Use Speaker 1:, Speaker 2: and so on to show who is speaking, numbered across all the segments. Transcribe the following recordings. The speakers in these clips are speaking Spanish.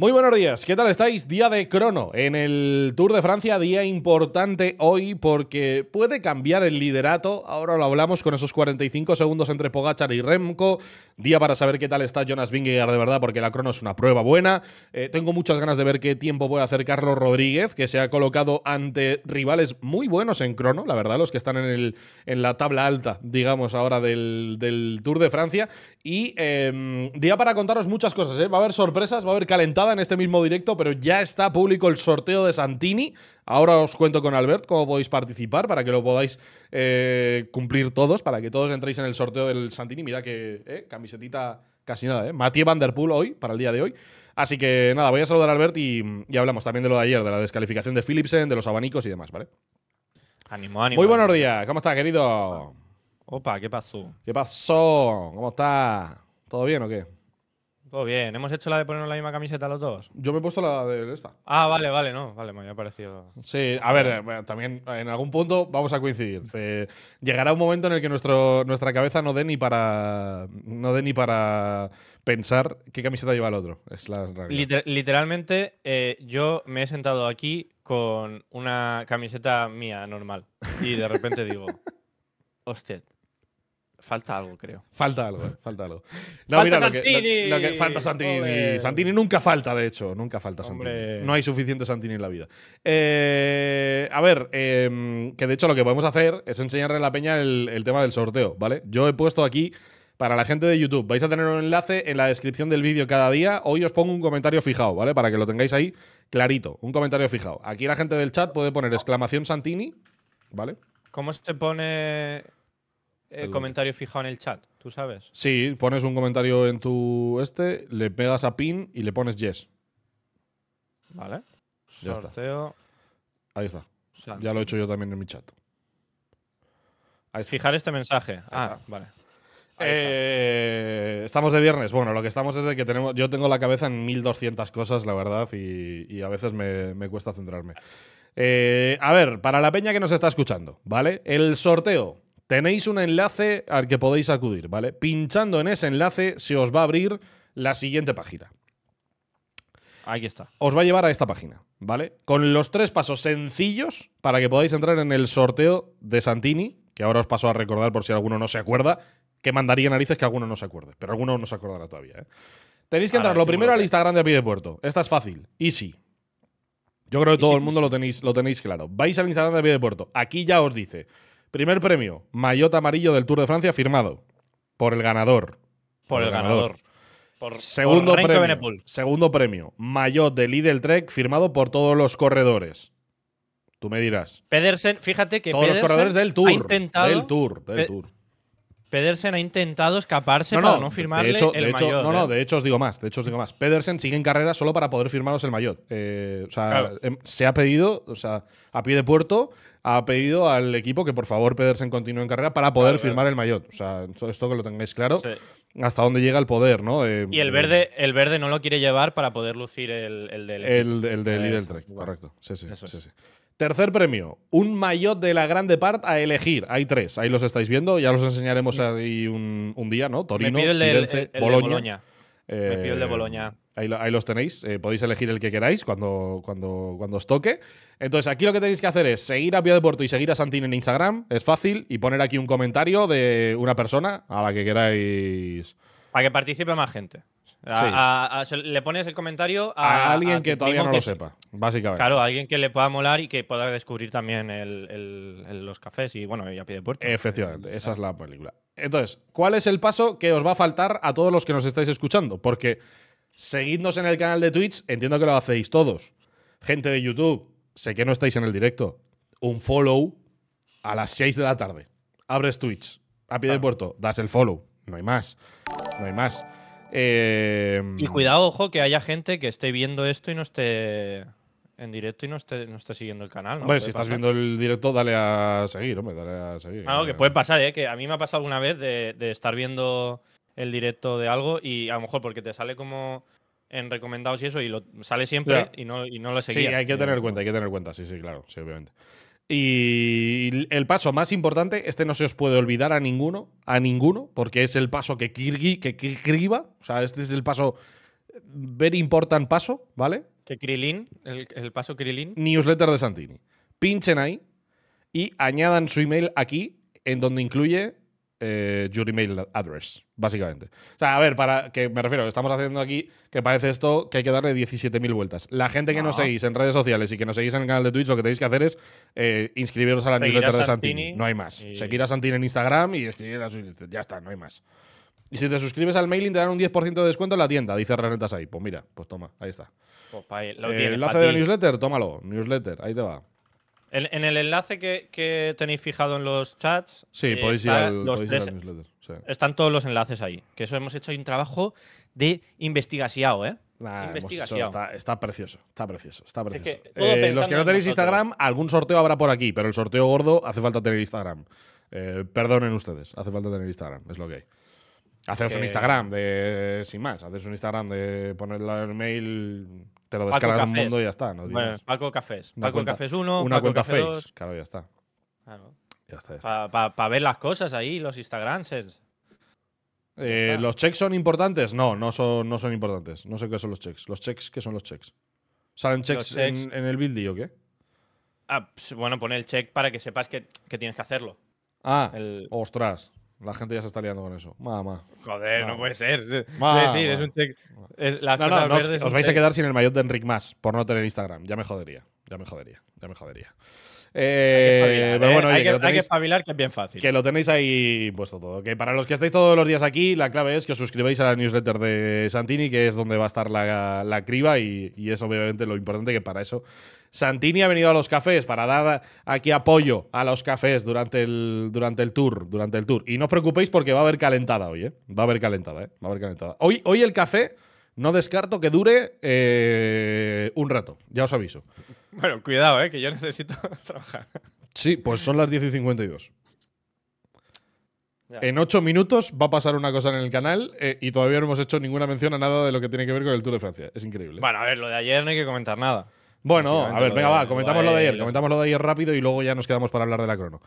Speaker 1: Muy buenos días, ¿qué tal estáis? Día de crono en el Tour de Francia, día importante hoy porque puede cambiar el liderato, ahora lo hablamos con esos 45 segundos entre Pogachar y Remco, día para saber qué tal está Jonas Vingegaard de verdad porque la crono es una prueba buena, eh, tengo muchas ganas de ver qué tiempo puede hacer Carlos Rodríguez que se ha colocado ante rivales muy buenos en crono, la verdad los que están en, el, en la tabla alta digamos ahora del, Tour de Francia y em, día para contaros muchas cosas, ¿eh? va a haber sorpresas, va a haber calentado en este mismo directo, pero ya está público el sorteo de Santini. Ahora os cuento con Albert cómo podéis participar para que lo podáis eh, cumplir todos, para que todos entréis en el sorteo del Santini. Mira que eh, camisetita casi nada, ¿eh? Mathieu Vanderpool hoy, para el día de hoy. Así que nada, voy a saludar a Albert y, hablamos también de lo de ayer, de la descalificación de Philipsen, de los abanicos y demás, ¿vale?
Speaker 2: Ánimo, animo Muy buenos días,
Speaker 1: ¿cómo está querido? Opa, ¿qué pasó? ¿Qué pasó? ¿Cómo está ¿Todo bien o qué?
Speaker 2: Todo bien. ¿Hemos hecho la de ponernos la misma camiseta los
Speaker 1: dos? Yo me he puesto la de esta.
Speaker 2: Ah, vale, vale, no. Vale, me ha parecido.
Speaker 1: Sí, a ver, eh, también en algún punto vamos a coincidir. llegará un momento en el que nuestro, nuestra cabeza no dé ni para. No ni para pensar qué camiseta lleva el otro. Es
Speaker 2: literalmente, eh, yo me he sentado aquí con una camiseta mía normal. Y de repente digo. Hostia, Falta algo, creo.
Speaker 1: Falta algo, eh, falta algo. No, falta Santini. Lo que, falta Santini. Santini nunca falta, de hecho. Nunca falta Santini. No hay suficiente Santini en la vida. Eh, a ver, em, que de hecho lo que podemos hacer es enseñarle a la peña el, el tema del sorteo, ¿vale? Yo he puesto aquí para la gente de YouTube. Vais a tener un enlace en la descripción del vídeo cada día. Hoy os pongo un comentario fijado, ¿vale? Para que lo tengáis ahí clarito. Un comentario fijado. Aquí la gente del chat puede poner exclamación Santini, ¿vale?
Speaker 2: ¿Cómo se pone eh, comentario fijado en el chat, tú
Speaker 1: sabes. Sí, pones un comentario en tu este, le pegas a pin y le pones yes. Vale. Ya está. Ahí está. Ya lo he hecho yo también en mi chat.
Speaker 2: Ahí Fijar este mensaje. ah, vale.
Speaker 1: Eh, estamos de viernes. Bueno, lo que estamos es de que tenemos. Yo tengo la cabeza en 1200 cosas, la verdad, y, a veces me, cuesta centrarme. Eh, a ver, para la peña que nos está escuchando, ¿vale? El sorteo tenéis un enlace al que podéis acudir, ¿vale? Pinchando en ese enlace se os va a abrir la siguiente página. Ahí está. Os va a llevar a esta página, ¿vale? Con los tres pasos sencillos para que podáis entrar en el sorteo de Santini, que ahora os paso a recordar por si alguno no se acuerda, que mandaría narices que alguno no se acuerde, pero alguno no se acordará todavía, ¿eh?
Speaker 3: Tenéis que entrar lo primero al
Speaker 1: Instagram de de Puerto. Esta es fácil, easy. Yo creo que todo el mundo lo tenéis, lo tenéis claro. Vais al Instagram de de Puerto. Aquí ya os dice Primer premio, Maillot amarillo del Tour de Francia firmado por el ganador. Por, el ganador. Por, segundo, premio, segundo premio, Maillot de Lidl Trek firmado por todos los corredores. Tú me dirás.
Speaker 2: Pedersen, fíjate que. Todos los corredores del Tour. Intentado, del Tour, del Pedersen ha intentado escaparse no, no, para no firmarle de hecho, el de hecho, No, no, ¿eh?
Speaker 1: de hecho os digo más. De hecho os digo más. Pedersen sigue en carrera solo para poder firmaros el maillot. Eh, o sea, em, se ha pedido, o sea, a pie de puerto, ha pedido al equipo que por favor Pedersen continuo en carrera para poder firmar el maillot. O sea, esto que lo tengáis claro, hasta dónde llega el poder, ¿no? Eh, y el eh, verde,
Speaker 2: el verde no lo quiere llevar para poder lucir
Speaker 1: el, el del El, del Lidl trek, correcto. Sí, sí, sí, Tercer premio, un maillot de la Grande parte a elegir. Hay tres, ahí los estáis viendo, ya los enseñaremos ahí un, día, ¿no? Torino, de, Me pido el de eh, Boloña. Ahí, los tenéis. Eh, podéis elegir el que queráis cuando, cuando, cuando os toque. Entonces, aquí lo que tenéis que hacer es seguir a Pia de Puerto y seguir a Santín en Instagram. Es fácil. Y poner aquí un comentario de una persona a la que queráis.
Speaker 2: Para que participe más gente. le pones el comentario a, alguien que todavía no lo sepa,
Speaker 1: básicamente. Claro,
Speaker 2: alguien que le pueda molar y que pueda descubrir también los cafés y bueno, ya de puerta.
Speaker 1: Efectivamente, esa es la película. Entonces, ¿cuál es el paso que os va a faltar a todos los que nos estáis escuchando? Porque Seguidnos en el canal de Twitch, entiendo que lo hacéis todos. Gente de YouTube, sé que no estáis en el directo. Un follow a las 6 de la tarde. Abres Twitch, a pie de ah. puerto, das el follow. No hay más. No hay más. Eh, y cuidado,
Speaker 2: ojo, que haya gente que esté viendo esto y no esté en directo y no esté, siguiendo el canal. Bueno, si estás viendo
Speaker 1: el directo, dale a seguir, hombre, dale a seguir. Claro, ah, que
Speaker 2: puede pasar, ¿eh? Que a mí me ha pasado alguna vez de estar viendo el directo de algo y a lo mejor porque te sale como en recomendados y eso y lo sale siempre y, no, y no lo seguía. Sí, hay que tener
Speaker 1: cuenta, hay que tener cuenta, sí, sí, claro, sí, obviamente. Y el paso más importante, este no se os puede olvidar a ninguno, a ninguno, porque es el paso que Kirgi, que Kirgiba, o sea, este es el paso, very important paso, ¿vale? Que Krilin, el, el paso Krilin. Newsletter de Santini. Pinchen ahí y añadan su email aquí, en donde incluye eh, your email address, básicamente. O sea, a ver, para que me refiero, estamos haciendo aquí que parece esto que hay que darle 17.000 vueltas. La gente que no. nos seguís en redes sociales y que nos seguís en el canal de Twitch, lo que tenéis que hacer es eh, inscribiros a la newsletter de Santini. No hay más. Seguir a Santini en Instagram y escribir Ya está, no hay más. Y si te suscribes al mailing te dan un 10% de descuento en la tienda, dice Renetas ahí. Pues mira, pues toma, ahí está.
Speaker 2: Pues eh, enlace de la
Speaker 1: newsletter, tómalo, newsletter, ahí te va.
Speaker 2: En, el enlace que, tenéis fijado en los chats, sí, eh, podéis, ir al, newsletter. Están todos los enlaces ahí. Que eso hemos hecho un trabajo de investigación, ¿eh? Nah, está, precioso,
Speaker 1: está precioso, está precioso. Eh, los que no tenéis Instagram, algún sorteo habrá por aquí, pero el sorteo gordo hace falta tener Instagram. Eh, perdonen ustedes, hace falta tener Instagram, es lo que hay. Hacedos un Instagram de sin más, hacedos un Instagram de poner el mail te lo descargas un mundo y ya está. ¿no? Bueno, Paco Cafés. Una Paco Cafés 1, una Paco cuenta Claro, ya está.
Speaker 2: Ya está, ya está. Para ver las cosas ahí, los Instagrams.
Speaker 1: Eh, ¿Los checks son importantes? No, no son, no son importantes. No sé qué son los checks. ¿Los checks qué son los checks? ¿Salen checks, En, el build o qué?
Speaker 2: Ah, pues, bueno, pone el check para que sepas que, tienes que hacerlo.
Speaker 1: Ah, ostras. La gente ya se está liando con eso. Mamá. Joder, no puede ser. Es decir, es un check. os, vais a quedar sin el mayor de Enric Más por no tener Instagram. Ya me jodería. Ya me jodería. Ya me jodería. Eh, hay que pero bueno, eh, hay, que, que, que es bien fácil. Que lo tenéis ahí puesto todo. Que para los que estáis todos los días aquí, la clave es que os suscribáis a la newsletter de Santini, que es donde va a estar la, la criba y, y es obviamente lo importante que para eso Santini ha venido a los cafés para dar aquí apoyo a los cafés durante el, durante el tour. Durante el tour. Y no os preocupéis porque va a haber calentada hoy, ¿eh? Va a haber calentada, ¿eh? Va a haber calentada. Hoy, hoy el café no descarto que dure eh, un rato, ya os aviso.
Speaker 2: Bueno, cuidado, ¿eh? Que yo necesito trabajar.
Speaker 1: Sí, pues son las 10 y 52. En ocho minutos va a pasar una cosa en el canal eh, y todavía no hemos hecho ninguna mención a nada de lo que tiene que ver con el Tour de Francia. Es increíble. Bueno, a ver, lo
Speaker 2: de ayer no hay que comentar nada.
Speaker 1: Bueno, a ver, venga, va, comentamos lo de ayer, comentamos lo de ayer rápido y luego ya nos quedamos para hablar de la crono.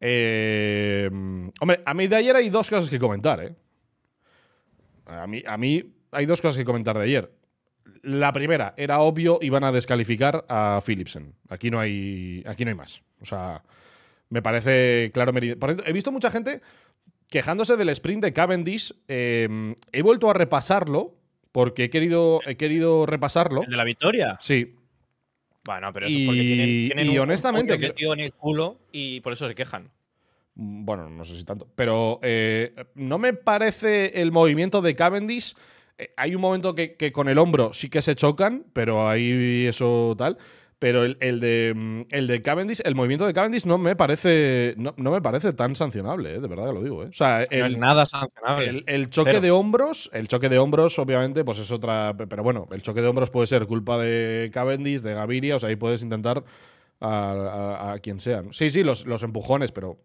Speaker 1: Eh, hombre, a mí de ayer hay dos cosas que comentar, ¿eh? A mí, a mí hay dos cosas que comentar de ayer. La primera, era obvio, iban a descalificar a Philipsen. Aquí no hay, aquí no hay más. O sea, me parece claro. Por he visto mucha gente quejándose del sprint de Cavendish. Em, he vuelto a repasarlo porque he querido, he querido repasarlo. ¿El de la victoria? Sí. Bueno, pero y, porque tienen, honestamente, en
Speaker 2: el culo y por eso se quejan.
Speaker 1: Mm, bueno, no sé si tanto. Pero eh, no me parece el movimiento de Cavendish. Eh, hay un momento que, que, con el hombro sí que se chocan, pero ahí eso tal. Pero el, el, de, mm, el de Cavendish, el movimiento de Cavendish no me parece, no, me parece tan sancionable, ¿eh? de verdad que lo digo. ¿eh? O sea, no es nada sancionable. El, choque de hombros, el choque de hombros, obviamente, pues es otra. Pero bueno, el choque de hombros puede ser culpa de Cavendish, de Gaviria, o sea, ahí puedes intentar a, quien sean. Sí, sí, los, los empujones, pero.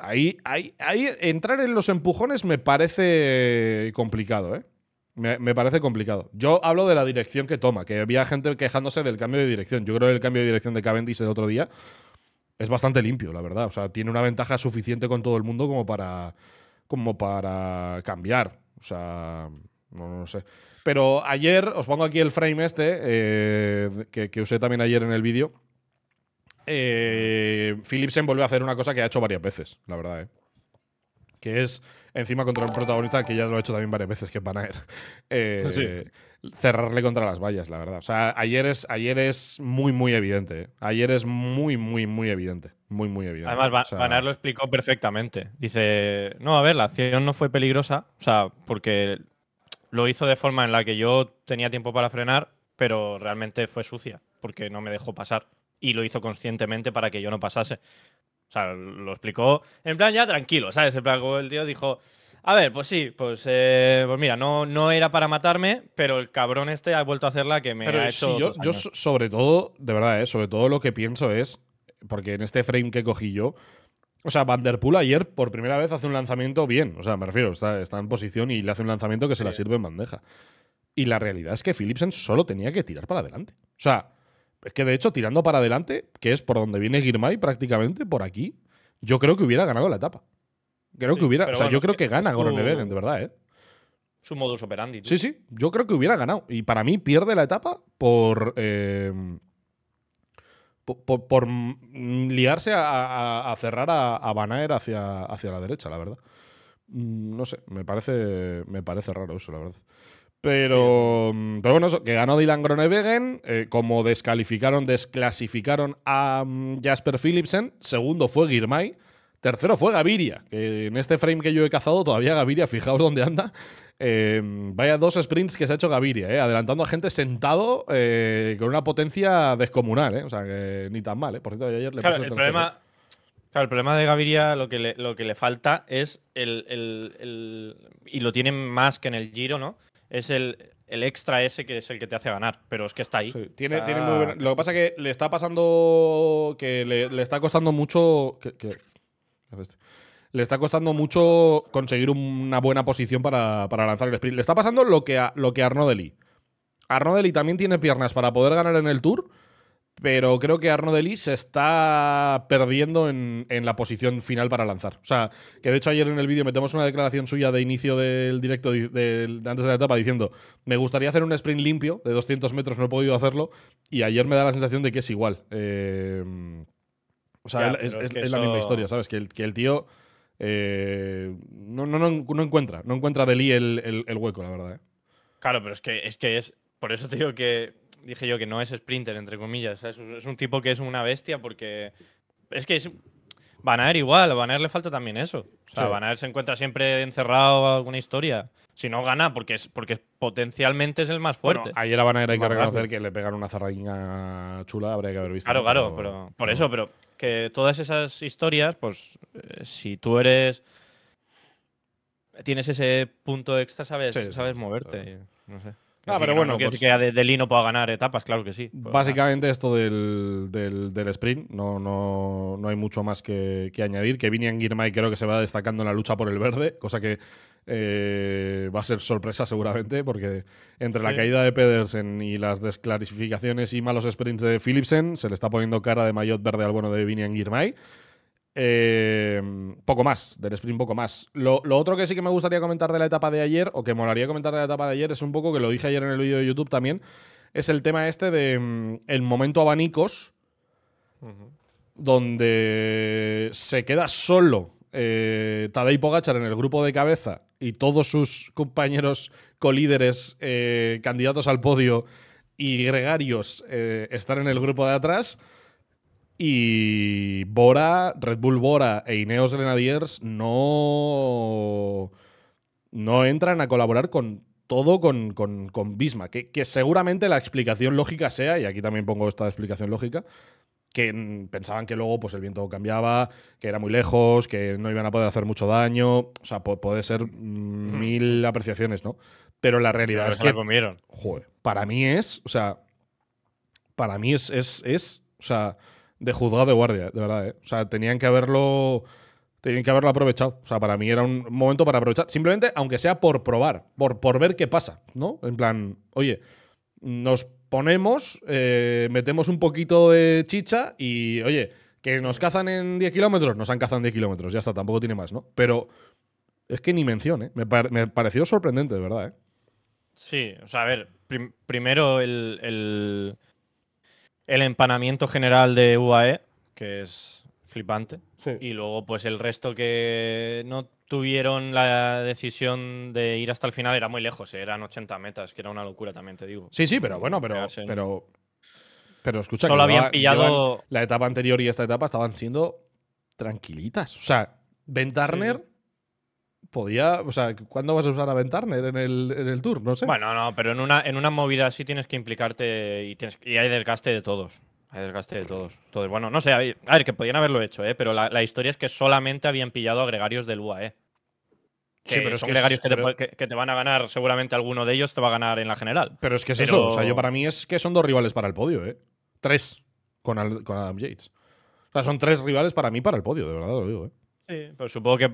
Speaker 1: Ahí, ahí, ahí entrar en los empujones me parece complicado, ¿eh? Me, parece complicado. Yo hablo de la dirección que toma, que había gente quejándose del cambio de dirección. Yo creo que el cambio de dirección de Cavendish el otro día es bastante limpio, la verdad. O sea, tiene una ventaja suficiente con todo el mundo como para, como para cambiar. O sea, no, no sé. Pero ayer, os pongo aquí el frame este, eh, que, usé también ayer en el vídeo. Eh, se volvió a hacer una cosa que ha hecho varias veces, la verdad, ¿eh? que es encima contra un protagonista que ya lo ha hecho también varias veces, que es a Eh, Cerrarle contra las vallas, la verdad. O sea, ayer es, ayer es muy, muy evidente. ¿eh? Ayer es muy, muy, muy evidente. Muy, muy evidente. Además, Van
Speaker 2: lo explicó perfectamente.
Speaker 1: Dice, no, a ver, la
Speaker 2: acción no fue peligrosa, o sea, porque lo hizo de forma en la que yo tenía tiempo para frenar, pero realmente fue sucia, porque no me dejó pasar. Y lo hizo conscientemente para que yo no pasase. O sea, lo explicó en plan ya tranquilo, ¿sabes? En plan, el tío dijo, a ver, pues sí, pues, eh, pues mira, no, no era para matarme, pero el cabrón este ha vuelto a hacerla que me ha hecho. yo,
Speaker 1: sobre todo, de verdad, eh, sobre todo lo que pienso es, porque en este frame que cogí yo, o sea, Vanderpool ayer por primera vez hace un lanzamiento bien, o sea, me refiero, está, en posición y le hace un lanzamiento que se la sirve en bandeja. Y la realidad es que Philipsen solo tenía que tirar para adelante. O sea, es que de hecho, tirando para adelante, que es por donde viene Girmay prácticamente, por aquí, yo creo que hubiera ganado la etapa. Creo que hubiera. O sea, yo creo que, gana Groenewegen, de verdad, ¿eh?
Speaker 2: Su modus operandi. Sí,
Speaker 1: sí. Yo creo que hubiera ganado. Y para mí pierde la etapa por. Eh, por, liarse a, cerrar a, a, hacia, hacia la derecha, la verdad. Mm, no sé, me parece, me parece raro eso, la verdad. Pero, mm, pero bueno, que ganó Dylan Groenewegen, eh, como descalificaron, desclasificaron a mm, Jasper Philipsen, segundo fue Girmay, tercero fue Gaviria, que en este frame que yo he cazado todavía Gaviria, fijaos dónde anda, em, vaya dos sprints que se ha hecho Gaviria, eh, adelantando a gente sentado eh, con una potencia descomunal, o sea, que ni tan mal, por cierto, ayer le claro, el, problema,
Speaker 2: Claro, el problema de Gaviria lo que le, lo que le falta es el, Y lo tienen más que en el Giro, ¿no? es el, extra ese que es el que te hace ganar, pero es que está ahí. tiene, ah.
Speaker 1: lo que pasa es que le está pasando, que le, está costando mucho... Este? le está costando mucho conseguir una buena posición para, para, lanzar el sprint. Le está pasando lo que a, lo que a también tiene piernas para poder ganar en el Tour, pero creo que Arno Deli se está perdiendo en, la posición final para lanzar. O sea, que de hecho ayer en el vídeo metemos una declaración suya de inicio del directo de, antes de la etapa diciendo, me gustaría hacer un sprint limpio de 200 metros, no he podido hacerlo, y ayer me da la sensación de que es igual. Eh, o sea, es, la misma historia, ¿sabes? Que el, tío eh, no, no, no, encuentra, no encuentra Deli el, hueco, la verdad. ¿eh?
Speaker 2: Claro, pero es que es, que es, por eso te digo que dije yo que no es sprinter, entre comillas. Es, un tipo que es una bestia porque es que es, Van Aer igual, a Van le falta también eso. O sea, se encuentra siempre encerrado alguna historia. Si no gana, porque es porque potencialmente es el más fuerte. ayer a Van hay que reconocer que
Speaker 1: le pegan una zarraguina chula, habría que haber visto. Claro, claro, pero por eso, pero
Speaker 2: que todas esas historias, pues
Speaker 1: eh, si tú eres
Speaker 2: tienes ese punto extra, sabes, sabes moverte. No sé. Ah, pero bueno. No, que pues- de, pueda ganar etapas, claro que sí.
Speaker 1: Básicamente esto del, sprint, no, no, hay mucho más que, añadir. Que Vinian Girmay creo que se va destacando en la lucha por el verde, cosa que eh, va a ser sorpresa seguramente, porque entre la caída de Pedersen y las desclarificaciones y malos sprints de Philipsen, se le está poniendo cara de maillot verde al bueno de Vinian Girmay. Eh, poco más, del sprint poco más. Lo, otro que sí que me gustaría comentar de la etapa de ayer, o que molaría comentar de la etapa de ayer, es un poco que lo dije ayer en el vídeo de YouTube también, es el tema este de mm, el momento abanicos, donde se queda solo eh, Tadej Pogachar en el grupo de cabeza y todos sus compañeros colíderes, eh, candidatos al podio y gregarios eh, están en el grupo de atrás. Y Bora, Red Bull Bora e Ineos Grenadiers no, no entran a colaborar con todo con, con, Bisma, que, que, seguramente la explicación lógica sea, y aquí también pongo esta explicación lógica, que pensaban que luego pues, el viento cambiaba, que era muy lejos, que no iban a poder hacer mucho daño, o sea, puede ser mm, mm. mil apreciaciones, ¿no? Pero la realidad es que... comieron. para mí es, o sea, para mí es, es, es o sea de juzgado de guardia, de verdad. ¿eh? O sea, tenían que haberlo. Tenían que haberlo aprovechado. O sea, para mí era un momento para aprovechar. Simplemente, aunque sea por probar, por, por ver qué pasa, ¿no? En plan, oye, nos ponemos, eh, metemos un poquito de chicha y, oye, que nos cazan en 10 kilómetros, nos han cazado en 10 kilómetros, ya está, tampoco tiene más, ¿no? Pero es que ni mención, ¿eh? Me, pareció sorprendente, de verdad, ¿eh?
Speaker 2: Sí, o sea, a ver, primero el el empanamiento general de UAE, que es flipante. Y luego, pues el resto que no tuvieron la decisión de ir hasta el final era muy lejos, eh, eran 80 metas, que era una locura también, te digo. Sí, sí, pero bueno, pero.
Speaker 1: pero... Pero escucha, Solo que habían pillado. La etapa anterior y esta etapa estaban siendo tranquilitas. O sea, Ben Turner podía. O sea, ¿cuándo vas a usar a Ventarner en el, en Tour? No sé. Bueno,
Speaker 2: no, pero en una, en una movida así tienes que implicarte y, tienes, y hay desgaste de todos. Hay desgaste de todos. bueno, no sé, a ver, que podían haberlo hecho, ¿eh? pero la, historia es que solamente habían pillado agregarios del UAE. sí, pero son es que gregarios que, te, van a ganar, seguramente alguno de ellos te va a ganar en la general. Pero es que es eso. O sea, yo para
Speaker 1: mí es que son dos rivales para el podio, ¿eh? Tres con, con Adam Yates. O sea, son tres rivales para mí para el podio, de verdad lo digo, ¿eh? Sí, pero supongo que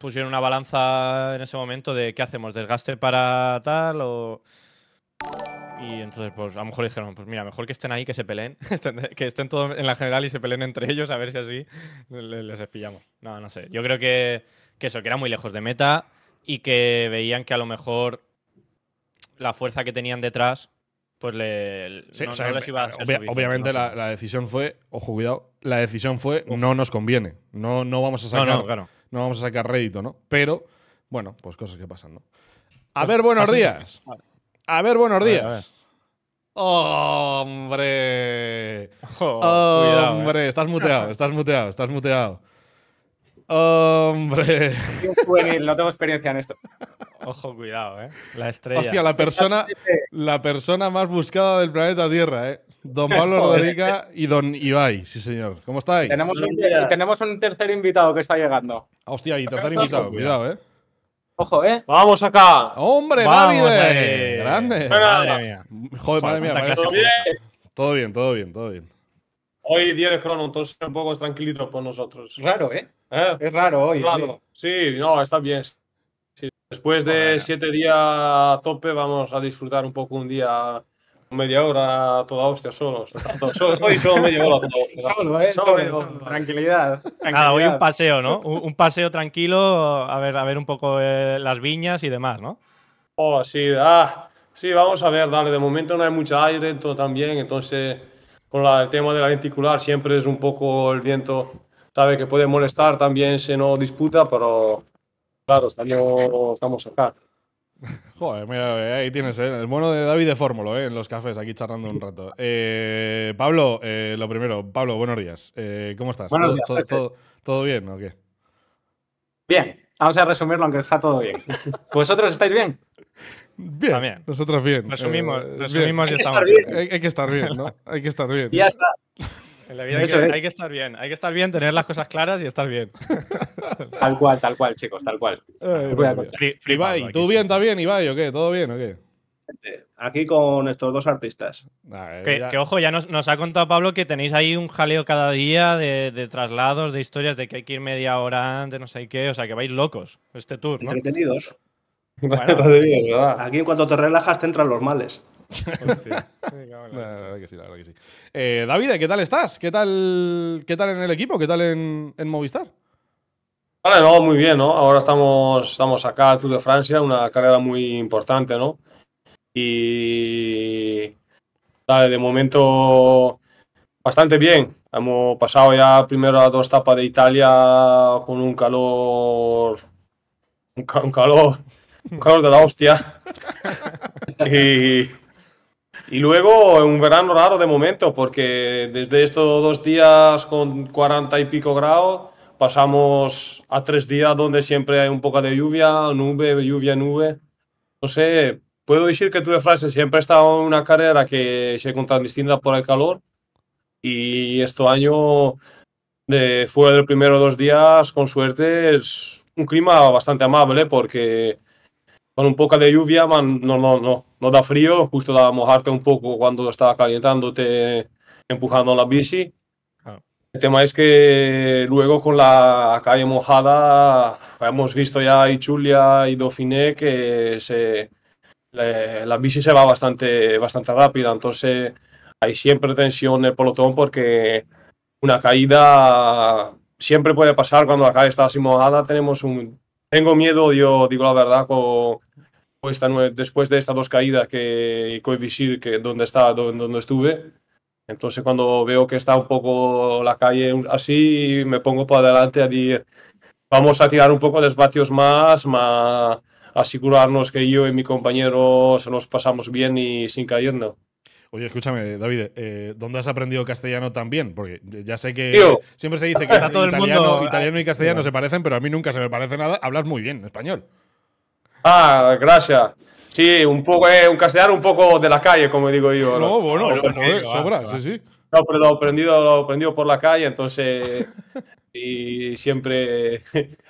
Speaker 2: pusieron una balanza en ese momento de qué hacemos, desgaste para tal o... Y entonces, pues a lo mejor dijeron, pues mira, mejor que estén ahí, que se peleen, que estén todos en la general y se peleen entre ellos, a ver si así les pillamos. No, no sé. Yo creo que, que eso, que era muy lejos de meta y que veían que a lo mejor la fuerza que tenían detrás, pues no, les iba a eh, Obviamente
Speaker 1: la, decisión fue, ojo, cuidado, la decisión fue, no nos conviene, no, no vamos a sacar… No, no, claro no vamos a sacar rédito, ¿no? Pero, bueno, pues cosas que pasan, ¿no? A ver, buenos días. A ver, buenos días. ¡Hombre! Oh, eh. ¡Hombre! Estás muteado, estás muteado, estás muteado. ¡Hombre!
Speaker 3: no tengo experiencia en esto. Ojo, cuidado, ¿eh? La estrella. Hostia, la persona,
Speaker 1: la persona más buscada del planeta Tierra, ¿eh? Don Pablo Rodríguez y don Ibai, sí señor. ¿Cómo estáis?
Speaker 3: Tenemos un, tercer invitado que está llegando. hostia, y tercer invitado, cuidado, eh. Ojo, eh.
Speaker 4: Vamos acá. Hombre, David. Eh. Grande. Madre mía. Joder, madre mía. ¿Todo, bien? todo bien, todo bien, todo bien. Hoy día de crono, entonces un poco tranquilito por nosotros. Raro, ¿eh? ¿eh? Es raro hoy. ¿eh? Sí, no, está bien. Después de siete días a tope, vamos a disfrutar un poco un día media hora toda hostia solos. Solo, hoy solo media hora toda hostia. Solo, ¿eh? Solo, Tranquilidad, voy un paseo, ¿no?
Speaker 2: Un, paseo tranquilo, a ver, a ver un poco eh, las viñas y demás, ¿no?
Speaker 4: Oh, sí, ah, sí, vamos a ver, dale. De momento no hay mucho aire todo también, entonces con el tema de la lenticular siempre es un poco el viento, sabe que puede molestar también se no disputa, pero claro, estamos acá. Joder, mira, eh, ahí
Speaker 1: tienes, eh, el bueno de David de Fórmulo, eh, en los cafés, aquí charlando un rato. Pablo, lo primero, Pablo, buenos días. ¿Cómo estás? ¿Todo, bien o qué?
Speaker 3: Bien, vamos a resumirlo, aunque está todo bien. ¿Vosotros estáis bien?
Speaker 1: Bien, nosotros bien. Resumimos, resumimos y estamos Hay, que estar bien, ¿no? Hay que estar bien. ya está.
Speaker 2: En la vida hay que, estar bien, hay que estar bien, tener las cosas claras y estar bien. tal
Speaker 1: cual, tal cual, chicos, tal cual. Eh, ¿tú bien, está bien, Ibai, o qué? ¿Todo bien o qué? Aquí con estos dos
Speaker 3: artistas. que,
Speaker 2: ojo, ya nos, ha contado Pablo que tenéis ahí un jaleo cada día de, traslados, de historias, de que hay que ir media hora antes, no sé qué. O sea, que vais locos este tour. ¿no? Entretenidos.
Speaker 3: Aquí en cuanto te relajas te entran los males.
Speaker 1: David, ¿qué tal estás? ¿Qué tal, qué tal en el equipo? ¿Qué tal en, Movistar?
Speaker 4: Vale, no, muy bien, ¿no? Ahora estamos, estamos acá al Tour de Francia, una carrera muy importante, ¿no? Y. Dale, de momento bastante bien. Hemos pasado ya primero a dos etapas de Italia con un calor. Un, un calor. Un calor de la hostia. y y luego un verano raro de momento, porque desde estos dos días con 40 y pico grados pasamos a tres días donde siempre hay un poco de lluvia, nube, lluvia, nube. No sé, puedo decir que tuve frase siempre he estado en una carrera que se distinta por el calor y este año de, fue el primero dos días, con suerte, es un clima bastante amable porque con un poco de lluvia, no, no, no, da frío, justo da mojarte un poco cuando está calentándote, empujando la bici. Ah. El tema es que luego con la calle mojada hemos visto ya a Chulia y Dauphiné que se, la bici se va bastante, bastante rápida, entonces hay siempre tensión en el pelotón porque una caída siempre puede pasar cuando la calle está así mojada. Tenemos un, tengo miedo, yo digo la verdad, con, después de estas dos caídas que coincidir que donde estaba, donde, donde estuve. Entonces cuando veo que está un poco la calle así, me pongo para adelante a decir, vamos a tirar un poco de espacios más, más asegurarnos que yo y mi compañero se nos pasamos bien y sin caernos.
Speaker 1: Oye, escúchame, David, eh, ¿dónde has aprendido castellano también? Porque ya sé que siempre se dice que todo italiano, el italiano y eh, castellano eh, se parecen, pero a mí nunca se me parece nada. Hablas muy bien español.
Speaker 4: Ah, gracias. Sí, un poco, eh, un castellano un poco de la calle, como digo yo. No, bueno, no, eh, sobra, sí, sí. No, pero lo he aprendido por la calle, entonces. y siempre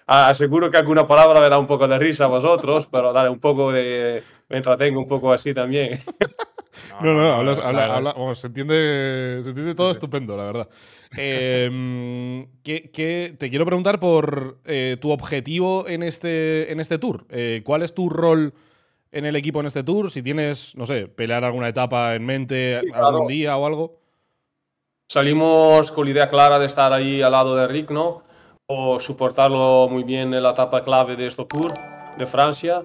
Speaker 4: aseguro que alguna palabra le da un poco de risa a vosotros, pero dale un poco de. Me entretengo un poco así también. No, no, no, habla,
Speaker 1: habla, se, entiende, se entiende todo estupendo, la verdad. Em, ¿qué, te quiero preguntar por eh, tu objetivo en este, en este tour. Eh, ¿Cuál es tu rol en el equipo en este tour? Si tienes, no sé, pelear alguna etapa en
Speaker 4: mente algún día o algo. Salimos con la idea clara de estar ahí al lado de Rick, ¿no? O soportarlo muy bien en la etapa clave de este tour de Francia.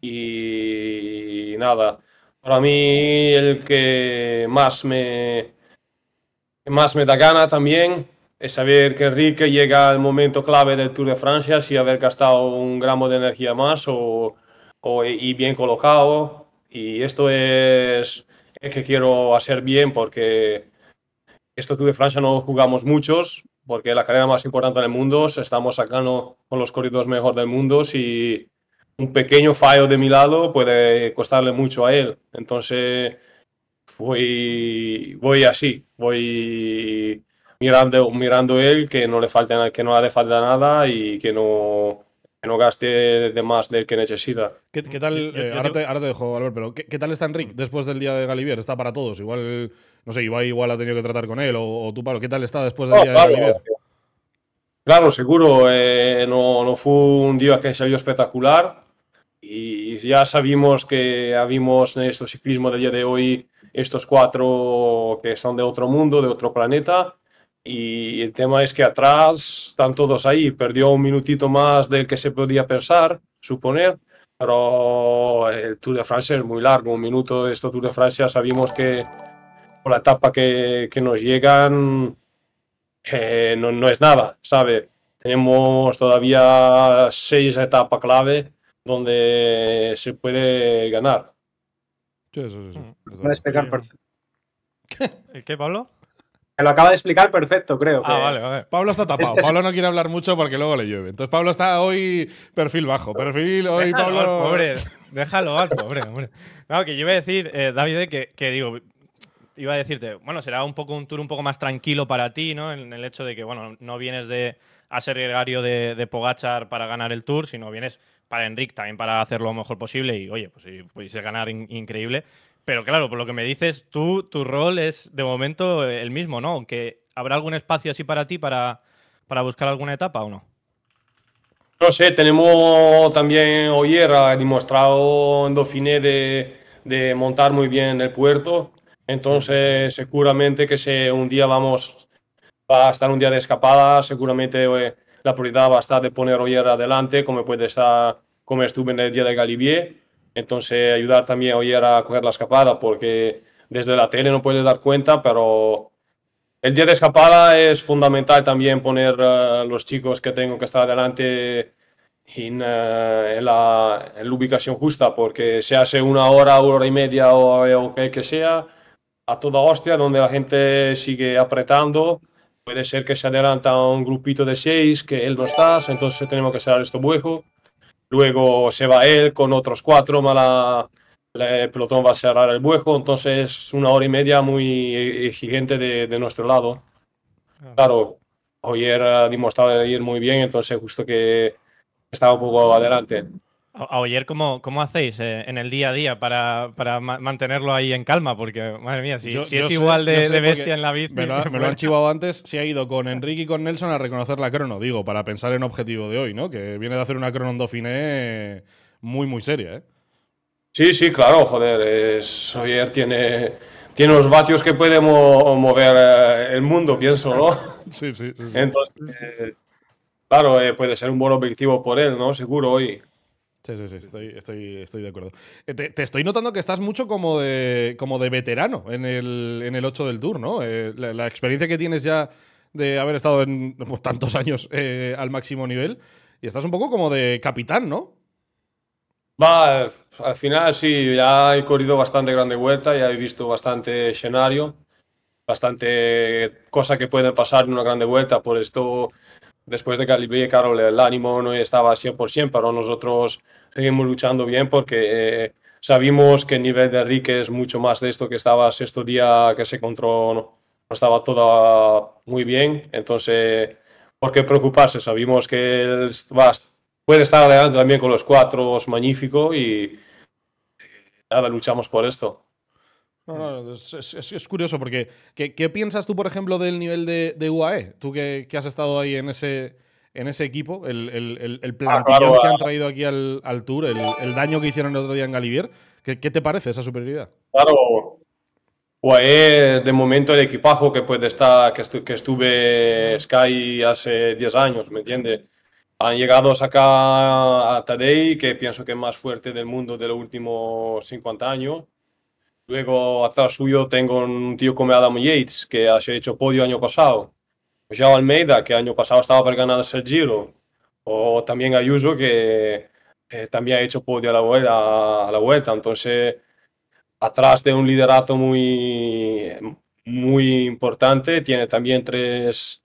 Speaker 4: Y nada, para mí el que más me que más me da gana también es saber que Enrique llega al momento clave del Tour de Francia sin haber gastado un gramo de energía más o, y bien colocado. Y esto es, es, que quiero hacer bien porque esto Tour de Francia no jugamos muchos, porque es la carrera más importante del mundo, estamos sacando con los corredores mejor del mundo y un pequeño fallo de mi lado puede costarle mucho a él. Entonces voy, así, voy mirando, mirando él que no le falta nada y que no, no gaste de más del que necesita. ¿Qué, tal? Eh,
Speaker 1: ahora, dejo, pero ¿qué, tal está Enrique después del día de Galivier? Está para todos. Igual, no sé, Ibai igual ha tenido que tratar con él o, tú, ¿Qué tal está después del oh, día de Galivier? Eh,
Speaker 4: claro, seguro. Eh, no, fue un día que salió espectacular y ya sabemos que habíamos en este ciclismo del día de hoy estos cuatro que son de otro mundo, de otro planeta. Y el tema es que atrás están todos ahí. Perdió un minutito más del que se podía pensar, suponer. Pero el Tour de Francia es muy largo. Un minuto de esto Tour de Francia sabemos que por la etapa que, nos llegan eh, no, no, es nada, ¿sabe? Tenemos todavía seis etapas clave donde se puede ganar.
Speaker 1: Sí, eso, mm.
Speaker 3: explicar perfecto. ¿El qué, Pablo?
Speaker 1: Que lo acaba de explicar
Speaker 3: perfecto, creo. Ah, vale, vale. Pablo está tapado. Este Pablo
Speaker 1: no quiere hablar mucho porque luego le llueve. Entonces Pablo está hoy perfil bajo. Perfil
Speaker 3: hoy, Pablo. pobre,
Speaker 2: déjalo alto, hombre. No, que yo iba a decir, eh, David, eh, que, digo, iba a decirte, bueno, será un poco un tour un poco más tranquilo para ti, ¿no? En el hecho de que, bueno, no vienes de a ser gregario de, de Pogachar para ganar el tour, sino vienes para Enric, también para hacer lo mejor posible y oye, pues si pudiese ganar increíble. Pero claro, por lo que me dices, tú, tu rol es de momento el mismo, ¿no? Aunque habrá algún espacio así para ti para, para buscar alguna etapa o no.
Speaker 4: No sé, tenemos también Oyer, ha demostrado en Dauphiné de, de montar muy bien el puerto. Entonces, seguramente que si un día vamos, va a estar un día de escapada, seguramente eh, la prioridad va a estar de poner hoyera adelante, como puede estar, como estuve en el día de Galibier. Entonces, ayudar también a a coger la escapada, porque desde la tele no puedes dar cuenta, pero el día de escapada es fundamental también poner eh, los chicos que tengo que estar adelante eh, en, la, ubicación justa, porque se hace una hora, hora y media o, o que sea, a toda hostia, donde la gente sigue apretando Puede ser que se adelanta un grupito de seis, que él no está, entonces tenemos que cerrar esto. hueco. Luego se va él con otros cuatro, mala, el pelotón va a cerrar el hueco, entonces es una hora y media muy exigente de, nuestro lado. Ah. Claro, ayer ha demostrado ir muy bien, entonces justo que estaba un poco adelante.
Speaker 2: A ¿cómo, ¿cómo, hacéis eh, en el día a día para, mantenerlo ahí en calma? Porque, madre mía, si, es igual de, bestia en la bici. Me lo, pues han
Speaker 1: chivado antes, se ha ido con Enrique y con Nelson a reconocer la crono, digo, para pensar en objetivo de hoy, ¿no? Que viene de hacer una crono en Dauphiné
Speaker 4: muy, muy seria, ¿eh? Sí, sí, claro, joder. tiene, tiene los vatios que puede mover eh, el mundo, pienso, ¿no? sí, sí. Entonces, claro, eh, puede ser un buen objetivo por él, ¿no? Seguro hoy. Sí, sí, sí, estoy, estoy, estoy de acuerdo.
Speaker 1: Eh, te, estoy notando que estás mucho como de, como de veterano en el, 8 del Tour, ¿no? Eh, la, experiencia que tienes ya de haber estado en pues, tantos años eh, al máximo nivel y estás un poco como de capitán, ¿no?
Speaker 4: Va, al final sí, ya he corrido bastante grande vuelta, ya he visto bastante escenario, bastante cosa que puede pasar en una grande vuelta, por esto después de Calibre, Carol, el ánimo no estaba 100%, pero nosotros seguimos luchando bien porque eh, sabemos que el nivel de Enrique es mucho más de esto que estaba sexto día que se encontró, no, estaba todo ah, muy bien, entonces, ¿por qué preocuparse? sabemos que él va, puede estar adelante también con los cuatro, es magnífico y eh, nada, luchamos por esto.
Speaker 1: No, eh. no, es, es, curioso porque ¿qué, piensas tú, por ejemplo, del nivel de, UAE? E? Tú que, has estado ahí en ese, en ese equipo, el, el, ah, plantillón que han ah. traído aquí al, Tour, el, daño que hicieron el otro día en Galivier, ¿qué, te parece esa superioridad?
Speaker 4: Claro, UAE de momento el equipajo que puede estar, que, estuve Sky hace 10 años, ¿me entiendes? Han llegado a sacar a Tadei, que pienso que es más fuerte del mundo de los últimos 50 años Luego, atrás suyo, tengo un tío como Adam Yates, que ha hecho podio año pasado. Pues Joao Almeida, que año pasado estaba para ganar el Giro. O también Ayuso, que también ha hecho podio a la, vuelta, a la vuelta. Entonces, atrás de un liderato muy, muy importante, tiene también tres,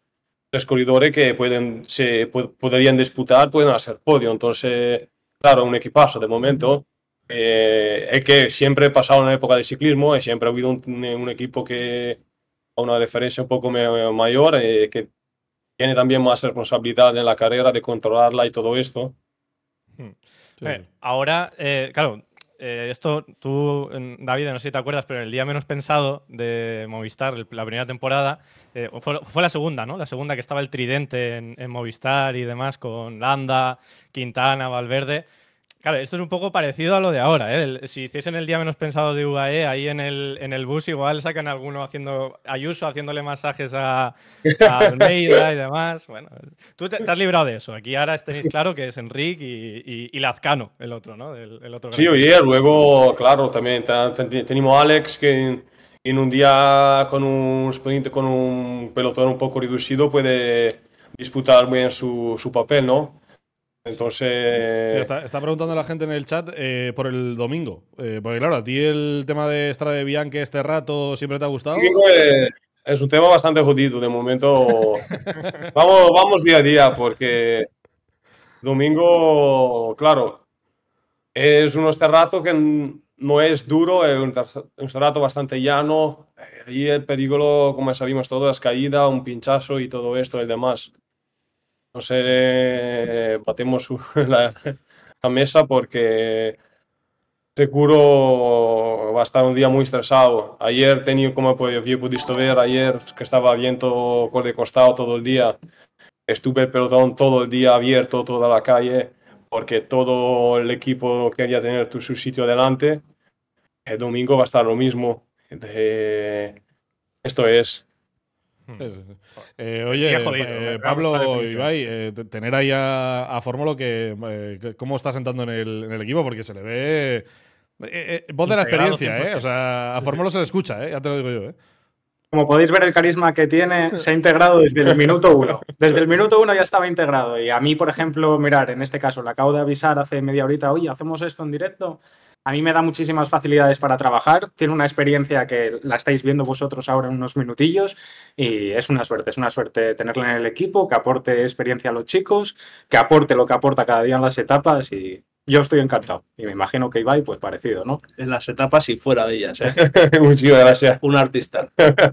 Speaker 4: tres corredores que pueden, se, podrían disputar, pueden hacer podio. Entonces, claro, un equipazo de momento. Eh, es que siempre he pasado una época de ciclismo, y siempre ha habido un, un, equipo que a una referencia un poco mayor, eh, que tiene también más responsabilidad en la carrera de controlarla y todo esto.
Speaker 1: Hmm. Eh,
Speaker 2: ahora, claro, esto tú, David, no sé si te acuerdas, pero el día menos pensado de Movistar, la primera temporada, fue, la segunda, ¿no? La segunda que estaba el tridente en Movistar y demás, con Landa, Quintana, Valverde Claro, esto es un poco parecido a lo de ahora. ¿eh? si hiciesen el día menos pensado de UAE, ahí en el, en el bus igual sacan a alguno haciendo Ayuso, haciéndole masajes a, a Almeida y demás. Bueno, tú te, has librado de eso. Aquí ahora tenéis claro que es Enrique y, Lazcano, el
Speaker 4: otro, ¿no? El, sí, oye, luego, claro, también tenemos Alex que en un día con un con un pelotón un poco reducido, puede disputar muy bien su, su papel, ¿no? Entonces.
Speaker 1: Está, preguntando la gente en el chat eh, por el domingo. Eh, porque, claro, a ti el tema de Estrada de Bianque este rato siempre te ha gustado. Pues,
Speaker 4: es un tema bastante jodido. De momento, vamos, vamos día a día, porque domingo, claro, es un este rato que no es duro, es un este rato bastante llano. Eh, y el peligro, como sabemos todos, es caída, un pinchazo y todo esto y demás no sé, batemos la, mesa porque seguro va a estar un día muy estresado. Ayer tenía, como yo pudiste ver, ayer que estaba viento con el costado todo el día, estuve el todo el día abierto, toda la calle, porque todo el equipo quería tener su sitio adelante. El domingo va a estar lo mismo. Esto es, Hmm. Eh, oye, eh, Pablo Ibai,
Speaker 1: eh, tener ahí a, a Formolo eh, que cómo está sentando en el, en el, equipo, porque se le ve voz de la experiencia, ¿eh? O sea, a Formolo se le escucha, ¿eh?
Speaker 3: Ya te lo digo yo, ¿eh? como podéis ver el carisma que tiene, se ha integrado desde el minuto uno. Desde el minuto uno ya estaba integrado. Y a mí, por ejemplo, mirar, en este caso, le acabo de avisar hace media horita, oye, hacemos esto en directo. A mí me da muchísimas facilidades para trabajar. Tiene una experiencia que la estáis viendo vosotros ahora en unos minutillos y es una suerte, es una suerte tenerla en el equipo, que aporte experiencia a los chicos, que aporte lo que aporta cada día en las etapas y yo estoy encantado. Y me imagino que Ibai, pues parecido, ¿no? En las etapas y fuera de ellas,
Speaker 4: ¿eh? Muchísimas gracias.
Speaker 3: Un artista.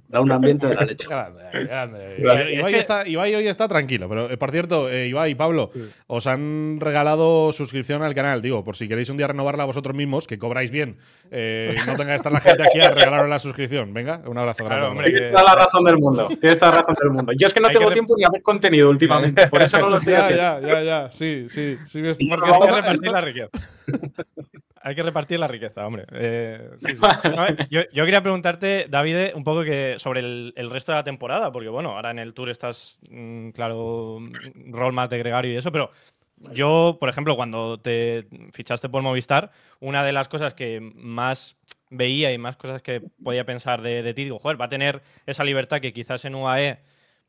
Speaker 3: Da un ambiente de la leche. Grande,
Speaker 1: grande. Ibai, está, Ibai, hoy está tranquilo. Pero, eh, por cierto, eh, Ibai y Pablo, os han regalado suscripción al canal. Digo, por si queréis un día renovarla vosotros mismos, que cobráis bien. Eh, no tenga que estar la gente aquí a regalaros la suscripción.
Speaker 3: Venga, un abrazo grande. Claro, hombre, la razón del mundo. Tienes la razón del mundo. Yo es que no tengo tiempo ni a ver contenido últimamente. Por eso no lo estoy ya, haciendo. Ya,
Speaker 1: ya, ya. Sí, sí. sí
Speaker 3: porque
Speaker 2: Hay que repartir la riqueza, hombre. Eh, eh, yo, quería preguntarte, David, un poco que sobre el, resto de la temporada, porque bueno, ahora en el Tour estás, mm, claro, mm, rol más de gregario y eso, pero yo, por ejemplo, cuando te fichaste por Movistar, una de las cosas que más veía y más cosas que podía pensar de, de ti, digo, joder, va a tener esa libertad que quizás en UAE,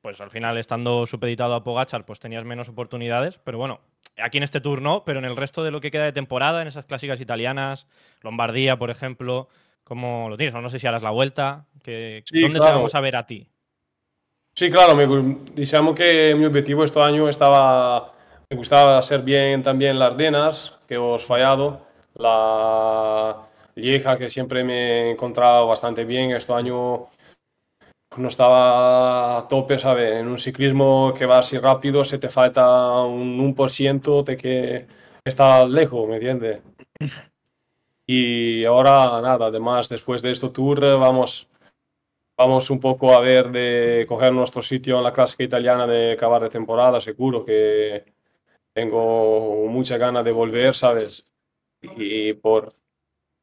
Speaker 2: pues al final estando supeditado a Pogachar, pues tenías menos oportunidades, pero bueno, aquí en este turno, pero en el resto de lo que queda de temporada, en esas clásicas italianas, Lombardía, por ejemplo, ¿cómo lo tienes? No sé si harás la vuelta. ¿Dónde te vamos a ver a ti?
Speaker 4: Sí, claro, me, que mi objetivo este año estaba, me gustaba hacer bien también las Ardenas, que os fallado, la Lieja, que siempre me he encontrado bastante bien, este año no estaba a tope, ¿sabes? En un ciclismo que va así rápido, se te falta un 1% de que estás lejos, ¿me entiendes? Y ahora, nada, además, después de este tour, vamos, vamos un poco a ver de coger nuestro sitio en la clásica italiana de acabar de temporada, seguro que tengo mucha ganas de volver, ¿sabes? Y por,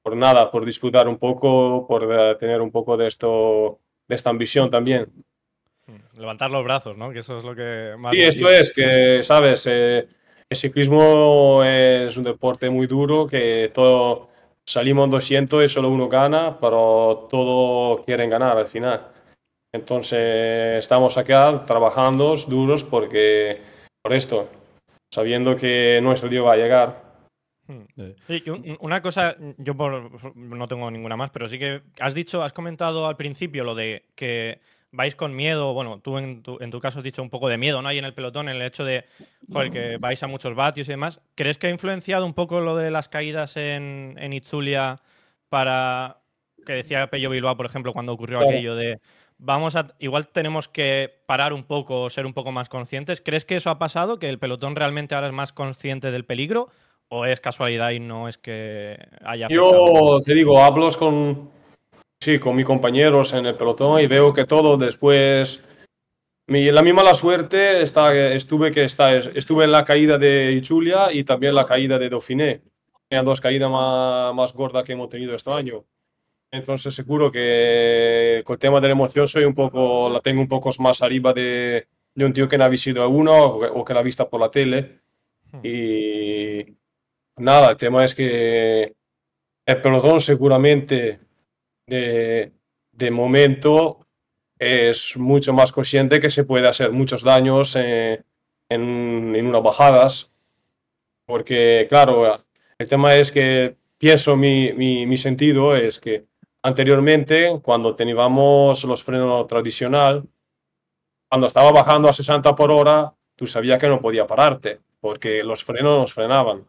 Speaker 4: por nada, por disfrutar un poco, por eh, tener un poco de esto de esta ambición también.
Speaker 2: Mm, levantar los brazos, ¿no? Que eso es lo que más... Sí, esto es, que, ¿sabes?
Speaker 4: Eh, el ciclismo es un deporte muy duro, que todo salimos 200 y solo uno gana, pero todos quieren ganar al final. Entonces estamos acá trabajando duros porque por esto, sabiendo que nuestro día va a llegar. Hmm.
Speaker 2: una cosa, yo no tengo ninguna más, pero sí que has dicho, has comentado al principio lo de que vais con miedo, bueno, tú en tu, caso has dicho un poco de miedo, ¿no? Hay en el pelotón, en el hecho de que vais a muchos vatios y demás. ¿Crees que ha influenciado un poco lo de las caídas en, Itzulia para, que decía Pello Bilbao, por ejemplo, cuando ocurrió aquello de, vamos a, igual tenemos que parar un poco, ser un poco más conscientes? ¿Crees que eso ha pasado, que el pelotón realmente ahora es más consciente del peligro? ¿O es casualidad y no es que haya... Yo te digo, hablo
Speaker 4: con, sí, con mis compañeros en el pelotón y veo que todo después... Mi, la misma la suerte está, estuve, que está, estuve en la caída de Ichulia y también la caída de Dauphiné. Eran dos caídas más, más gordas que hemos tenido este año. Entonces seguro que con el tema de la emoción soy un poco, la tengo un poco más arriba de, de un tío que no ha visto a uno o, o que la ha visto por la tele. Hmm. Y Nada, el tema es que el pelotón seguramente de, momento es mucho más consciente que se puede hacer muchos daños eh, en, en, unas bajadas, porque claro, el tema es que pienso mi, mi, mi sentido es que anteriormente cuando teníamos los frenos tradicional, cuando estaba bajando a 60 por hora, tú sabías que no podía pararte, porque los frenos nos frenaban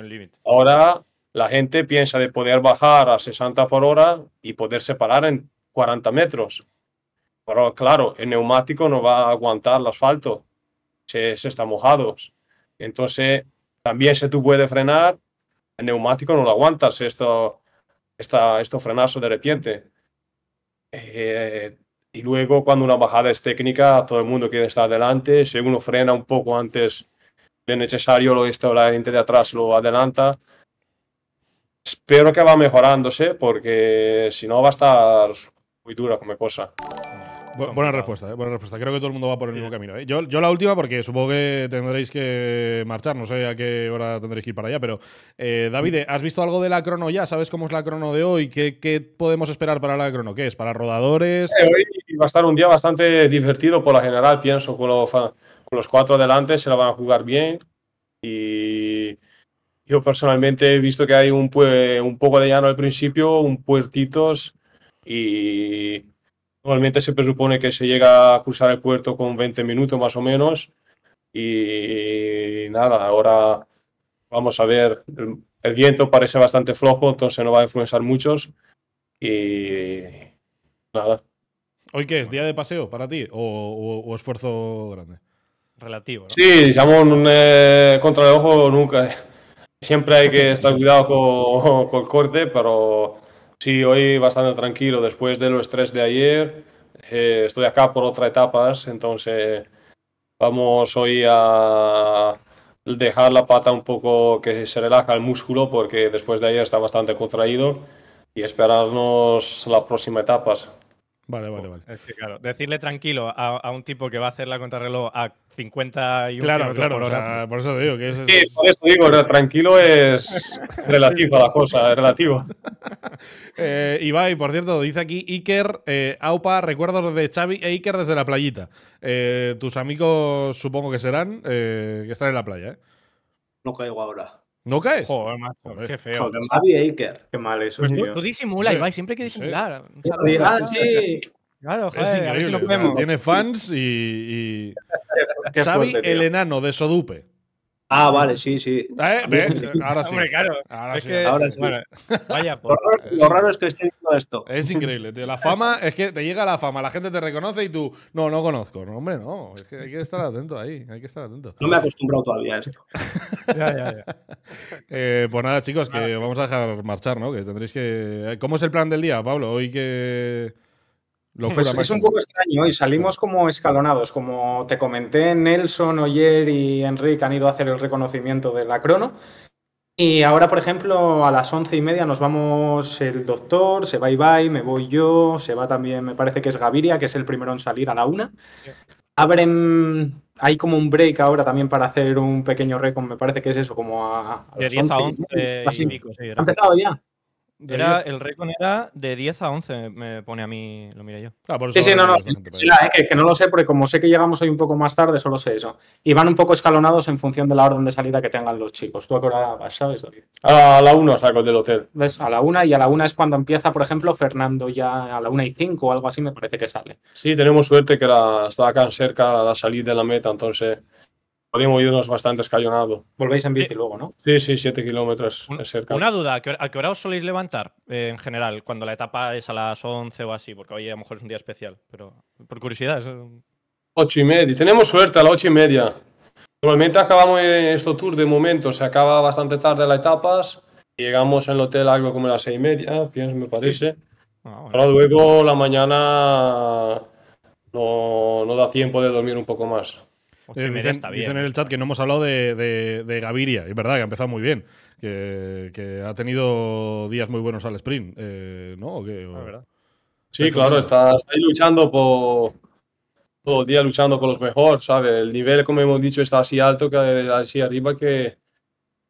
Speaker 4: un límite. Ahora la gente piensa de poder bajar a 60 por hora y poder separar en 40 metros. Pero claro, el neumático no va a aguantar el asfalto, se, están está mojado. Entonces, también si tú puedes frenar, el neumático no lo aguantas, esto, esta, esto frenazo de repente. Eh, y luego, cuando una bajada es técnica, todo el mundo quiere estar adelante. Si uno frena un poco antes de necesario lo esto, la gente de atrás lo adelanta. Espero que va mejorándose porque si no va a estar muy dura como cosa.
Speaker 1: buena respuesta, eh, buena respuesta. Creo que todo el mundo va por el mismo camino. Eh. Yo, la última, porque supongo que tendréis que marchar, no sé a qué hora tendréis que ir para allá, pero eh, David, ¿has visto algo de la crono ya? ¿Sabes cómo es la crono de hoy? ¿Qué, podemos esperar para la crono? ¿Qué es? ¿Para
Speaker 4: rodadores? hoy va a estar un día bastante divertido por la general, pienso, con los los cuatro adelante se la van a jugar bien y yo personalmente he visto que hay un, poco de llano al principio, un puertitos y normalmente se presupone que se llega a cruzar el puerto con 20 minutos más o menos y nada, ahora vamos a ver, el, viento parece bastante flojo, entonces no va a influenciar muchos y nada.
Speaker 1: ¿Hoy qué es? ¿Día de paseo para ti o esfuerzo grande?
Speaker 4: relativo. Sí, jamón un eh, contra el ojo nunca. Siempre hay que estar cuidado con, el corte, pero sí, hoy bastante tranquilo. Después de los tres de ayer, eh, estoy acá por otra etapas, entonces vamos hoy a dejar la pata un poco que se relaja el músculo porque después de ayer está bastante contraído y esperarnos las próximas etapas.
Speaker 1: Pues, vale, vale, vale.
Speaker 2: decirle tranquilo a, un tipo que va a hacer la contrarreloj a
Speaker 1: 51 Claro, claro, por, eso te digo que por eso digo, tranquilo es
Speaker 4: relativo a la cosa, es relativo.
Speaker 1: eh, Ibai, por cierto, dice aquí Iker, eh, Aupa, recuerdos de Xavi e Iker desde la playita. Eh, tus amigos supongo que serán eh, que están en la playa, ¿eh? No caigo ahora. ¿No caes? Joder, macho, qué feo. Joder, Mavi Aker. Qué mal eso. Pues tú, tú,
Speaker 3: disimulas, Ibai, siempre hay que disimular. Sí. Ah, sí. Claro, joder, Tiene fans
Speaker 1: y. y... Xavi, el enano de Sodupe. Ah, vale, sí, sí. ¿Eh? Ahora sí. Hombre, claro. Ahora sí. Ahora sí. vaya pues… lo, eh. raro, es que estoy viendo esto. Es increíble, tío. La fama, es que te llega la fama, la gente te reconoce y tú, no, no conozco. hombre, no. Es que hay que estar atento ahí, hay que estar atento. No me he acostumbrado todavía a esto. ya, ya, ya. Eh, pues nada, chicos, que vamos a dejar marchar, ¿no? Que tendréis que. ¿Cómo es el plan del día, Pablo? Hoy que.
Speaker 4: Pues es, un
Speaker 3: poco extraño ¿eh? y salimos como escalonados. Como te comenté, Nelson, Oyer y Enrique han ido a hacer el reconocimiento de la crono. Y ahora, por ejemplo, a las once y media nos vamos el doctor, se va y Ibai, me voy yo, se va también, me parece que es Gaviria, que es el primero en salir a la una. Abren, hay como un break ahora también para hacer un pequeño récord, me parece que es eso, como a, las y ¿Ha empezado ya? Era, el récord
Speaker 2: era de 10 a 11, me pone a mí, lo mira yo.
Speaker 3: Ah, sí, sí, no, no, eh, que no lo sé, porque como sé que llegamos hoy un poco más tarde, solo sé eso. Y van un poco escalonados en función de la orden de salida que tengan los chicos. ¿Tú a sabes,
Speaker 4: A la 1 saco del hotel.
Speaker 3: ¿Ves? A la 1 y a la 1 es cuando empieza, por ejemplo, Fernando ya a la 1 y 5
Speaker 4: o algo así, me parece que sale. Sí, tenemos suerte que la, está acá cerca la salida de la meta, entonces podíamos irnos bastante escalonado. Volvéis en bici eh, luego, ¿no? Sí, sí, 7 kilómetros. cerca. Una
Speaker 2: duda, ¿a qué, hora, os soléis levantar eh, en general cuando la etapa es a las 11 o así? Porque hoy
Speaker 4: a lo mejor es un día especial, pero por curiosidad. Es... y media, tenemos suerte a las ocho y media. Normalmente acabamos eh, estos tour de momento, se acaba bastante tarde las etapas, llegamos en el hotel algo como a las seis y media, pienso, me parece. Ah, Ahora luego la mañana no, no da tiempo de dormir un poco más. Dicen, está en el
Speaker 1: ¿eh? chat que no hemos hablado de, Gaviria. Es verdad que ha empezado muy bien. Que, que ha tenido días muy buenos al sprint. Eh, ¿No? Ah, sí, claro,
Speaker 4: está, ahí luchando por, todo el día luchando con los mejores, sabe El nivel, como hemos dicho, está así alto, que así arriba, que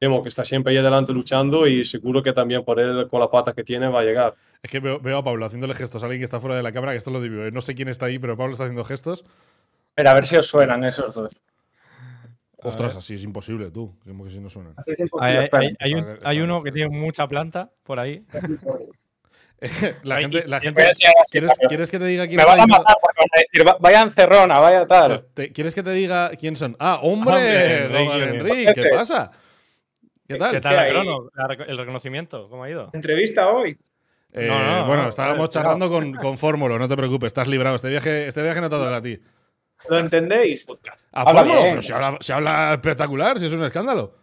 Speaker 4: vemos que está siempre ahí adelante luchando y seguro que también por él, con la pata que tiene, va a llegar. Es que veo, a Pablo haciéndole gestos
Speaker 1: a alguien que está fuera de la cámara, que esto lo digo. Eh, no sé quién está ahí, pero Pablo está haciendo gestos a ver si os suenan esos dos. Ostras, así es imposible, tú. hay, uno que tiene mucha planta por ahí. la gente, ¿quieres, que te diga quién Me a matar decir, vaya encerrona, vaya tal. Pues ¿Quieres que te diga quién son? Ah, hombre, ¿qué pasa? ¿Qué tal? ¿Qué tal
Speaker 2: el reconocimiento? ¿Cómo ha ido?
Speaker 3: ¿Entrevista hoy?
Speaker 2: Eh,
Speaker 1: bueno, estábamos charlando con, con no te preocupes, estás librado. Este viaje, este viaje no te toca a ti. ¿Lo entendéis? Ah, Podcast. Pues a pero se habla, espectacular, si es un escándalo.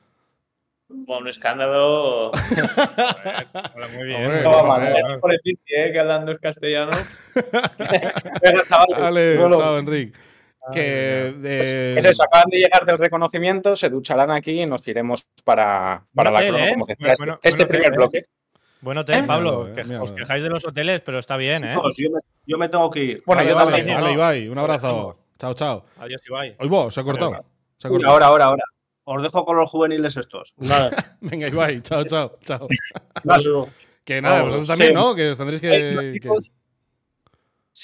Speaker 3: Bueno, un escándalo. Hola, muy bien.
Speaker 4: Hombre, pues, el eh, que hablando es castellano. Pero, chaval. Dale, chao, Enrique. Que es eso, acaban
Speaker 3: de llegar del reconocimiento, se ducharán aquí y nos iremos para, para la este, primer bloque.
Speaker 2: Bueno, Pablo, que, os quejáis de los hoteles, pero está bien, ¿eh? Pues, yo me, tengo que ir. Bueno, yo también. Vale, Ibai, un abrazo.
Speaker 1: Chao, chao. Adiós, Ibai. Hoy vos, se ha cortado.
Speaker 3: Ahora, ahora, ahora. Os dejo con los juveniles estos.
Speaker 1: Venga, Ibai, chao, chao, chao. que nada, vosotros también, ¿no? Que os tendréis que...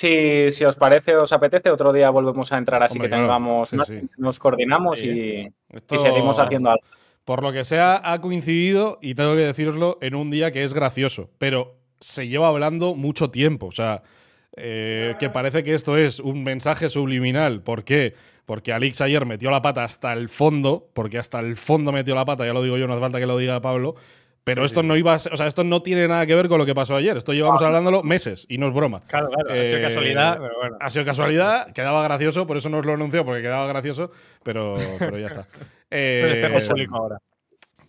Speaker 3: Eh, si, os parece, os apetece, otro día volvemos a entrar así que tengamos, nos coordinamos y, y, seguimos haciendo algo.
Speaker 1: Por lo que sea, ha coincidido, y tengo que deciroslo, en un día que es gracioso, pero se lleva hablando mucho tiempo. O sea, eh, que parece que esto es un mensaje subliminal. ¿Por qué? Porque Alix ayer metió la pata hasta el fondo, porque hasta el fondo metió la pata, ya lo digo yo, no hace falta que lo diga Pablo. Pero esto no iba o sea, esto no tiene nada que ver con lo que pasó ayer. Esto llevamos ah. hablándolo meses y no es broma. Claro, claro, ha sido eh, casualidad, Ha sido casualidad, quedaba gracioso, por eso no os lo anunció, porque quedaba gracioso, pero, ya está. Eh, espejo ahora.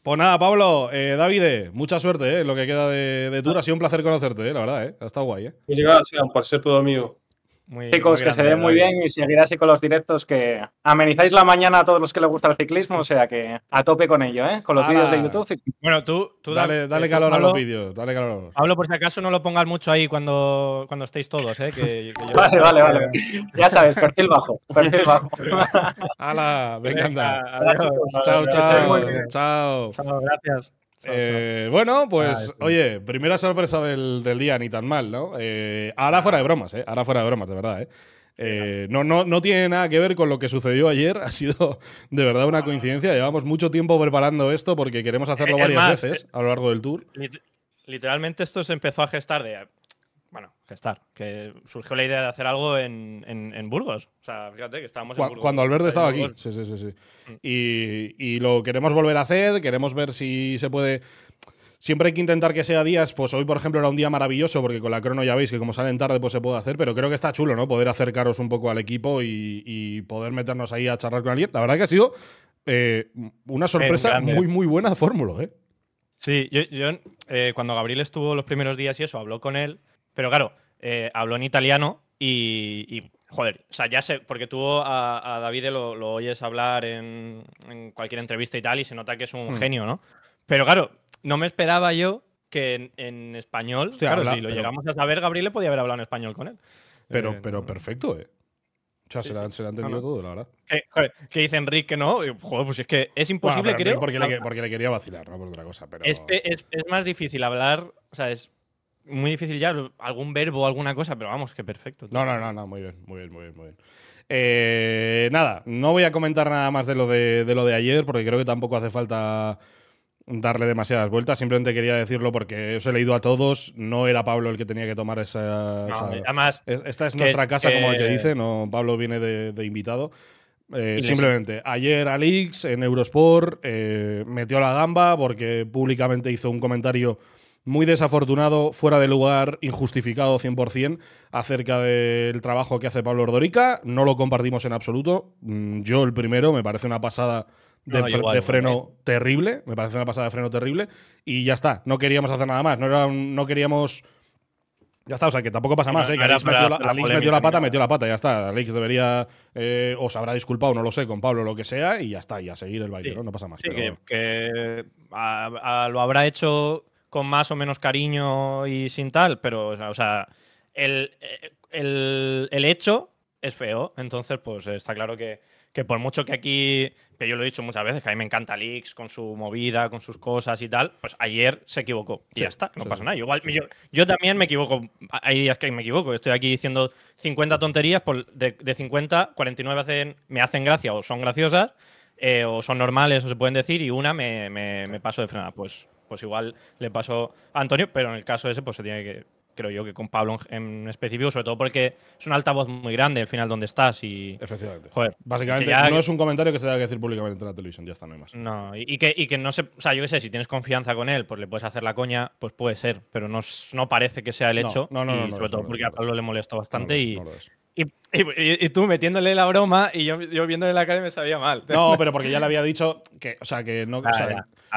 Speaker 1: Pues nada, Pablo, eh, David, mucha suerte eh, en lo que queda de, de tour. Ah. Ha sido un placer conocerte, eh, la verdad. Ha estado guay. Eh. gracias,
Speaker 3: por ser todo amigo. Chicos, que se den muy bien y seguir así con los directos que amenizáis la mañana a todos los que les gusta el ciclismo, o sea que a tope con ello, ¿eh? Con los vídeos de YouTube. Bueno, tú, tú dale, dale eh, calor a los vídeos, dale
Speaker 2: calor. hablo por si acaso no lo pongas mucho ahí cuando, cuando estéis todos, ¿eh? vale, vale, vale. ya sabes, perfil bajo, perfil bajo. ¡Hala!
Speaker 1: venga. chao, chao, chao. Chao, gracias. Eh, bueno, ah, pues, oye, primera sorpresa del, día, ni tan mal, ¿no? Eh, ahora fuera de bromas, ¿eh? Ahora fuera de bromas, de verdad, ¿eh? eh no, no, no tiene nada que ver con lo que sucedió ayer, ha sido de verdad una coincidencia. Llevamos mucho tiempo preparando esto porque queremos hacerlo varias veces a lo largo del tour.
Speaker 2: Literalmente esto se empezó a gestar de gestar. Que surgió la idea de hacer algo en, Burgos. O sea, fíjate que estábamos cuando, en Burgos. Cuando Alberto estaba aquí.
Speaker 1: Sí, sí, sí. Mm. Y, y, lo queremos volver a hacer, queremos ver si se puede. Siempre hay que intentar que sea días, pues hoy por ejemplo era un día maravilloso porque con la crono ya veis que como salen tarde pues se puede hacer, pero creo que está chulo, ¿no? Poder acercaros un poco al equipo y, poder meternos ahí a charlar con alguien. La verdad que ha sido eh, una sorpresa muy, muy buena fórmula, ¿eh? Sí, yo,
Speaker 2: eh, cuando Gabriel estuvo los primeros días y eso, habló con él pero claro, eh, habló en italiano y, joder, o sea, ya sé, porque tú a, David lo, oyes hablar en, cualquier entrevista y tal, y se nota que es un hmm. genio, ¿no? Pero claro, no me esperaba yo que en, español, si lo llegamos a saber, Gabriel le podía haber hablado en español con él.
Speaker 1: Pero, eh, pero perfecto, ¿eh? O sea, se, le, han entendido todo, la verdad.
Speaker 2: joder, que dice Enrique
Speaker 1: que no. Joder, pues es que es imposible, creo. Ah. Porque le, quería vacilar, no por otra cosa. es,
Speaker 2: más difícil hablar, o sea, es muy difícil ya, algún verbo, alguna cosa, pero vamos, que
Speaker 1: perfecto. No, no, no, no, muy bien, muy bien, muy bien, muy bien. Eh, nada, no voy a comentar nada más de lo de, lo de ayer, porque creo que tampoco hace falta darle demasiadas vueltas. Simplemente quería decirlo porque os he leído a todos. No era Pablo el que tenía que tomar esa. No, esa esta es nuestra casa, como el que dice. No, Pablo viene de, invitado. Eh, simplemente, ayer Alix en Eurosport eh, metió la gamba porque públicamente hizo un comentario muy desafortunado, fuera de lugar, injustificado 100% acerca del trabajo que hace Pablo Ordorica. No lo compartimos en absoluto. Mm, yo el primero, me parece una pasada de, freno ¿eh? terrible. Me parece una pasada de freno terrible. Y ya está, no queríamos hacer nada más. No, no queríamos... Ya está, o sea, que tampoco pasa más, ¿eh? metió, la, metió la, pata, metió la pata, ya está. Lix debería, eh, Os habrá disculpado, no lo sé, con Pablo, lo que sea, y ya está, y a seguir el baile, ¿no? pasa más.
Speaker 2: Sí, que, lo habrá hecho con más o menos cariño y sin tal, pero, o sea, eh, el, el, hecho es feo, entonces, pues está claro que, que, por mucho que aquí, que yo lo he dicho muchas veces, que a mí me encanta Lix con su movida, con sus cosas y tal, pues ayer se equivocó y ya está, no pasa nada. Igual, yo, también me equivoco, hay días que me equivoco, estoy aquí diciendo 50 tonterías, por, de, 50, 49 hacen, me hacen gracia o son graciosas eh, o son normales o se pueden decir, y una me, me, paso de frenada. Pues, pues igual le paso a Antonio, pero en el caso ese, pues se tiene que, creo yo, que con Pablo en, específico, sobre todo porque es un altavoz muy grande al final donde estás y. Efectivamente. Joder, Básicamente, ya... no es
Speaker 1: un comentario que se tenga que decir públicamente en la televisión, ya está, no hay más.
Speaker 2: No, y, que, y que no se. O sea, yo qué sé, si tienes confianza con él, pues le puedes hacer la coña, pues puede ser, pero no, parece que sea el hecho. No, no, no. Y sobre todo porque a Pablo le molesta bastante y. Y, tú metiéndole la broma y yo, viéndole la cara y me sabía mal. No, pero porque ya le había dicho que, o sea,
Speaker 1: que no.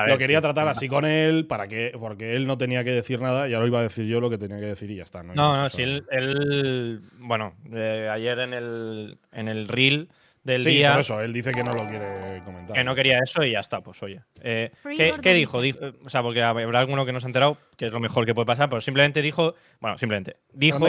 Speaker 1: lo quería tratar así con él para que, porque él no tenía que decir nada ya lo iba a decir yo lo que tenía que decir y ya está. No,
Speaker 2: no, si él, bueno, eh, ayer en el, en el reel sí, eso, él dice que no lo quiere comentar. Que no quería eso y ya está, pues oye. Eh, ¿qué, dijo? O sea, porque habrá alguno que no se ha enterado, que es lo mejor que puede pasar, pero simplemente dijo, bueno, simplemente, dijo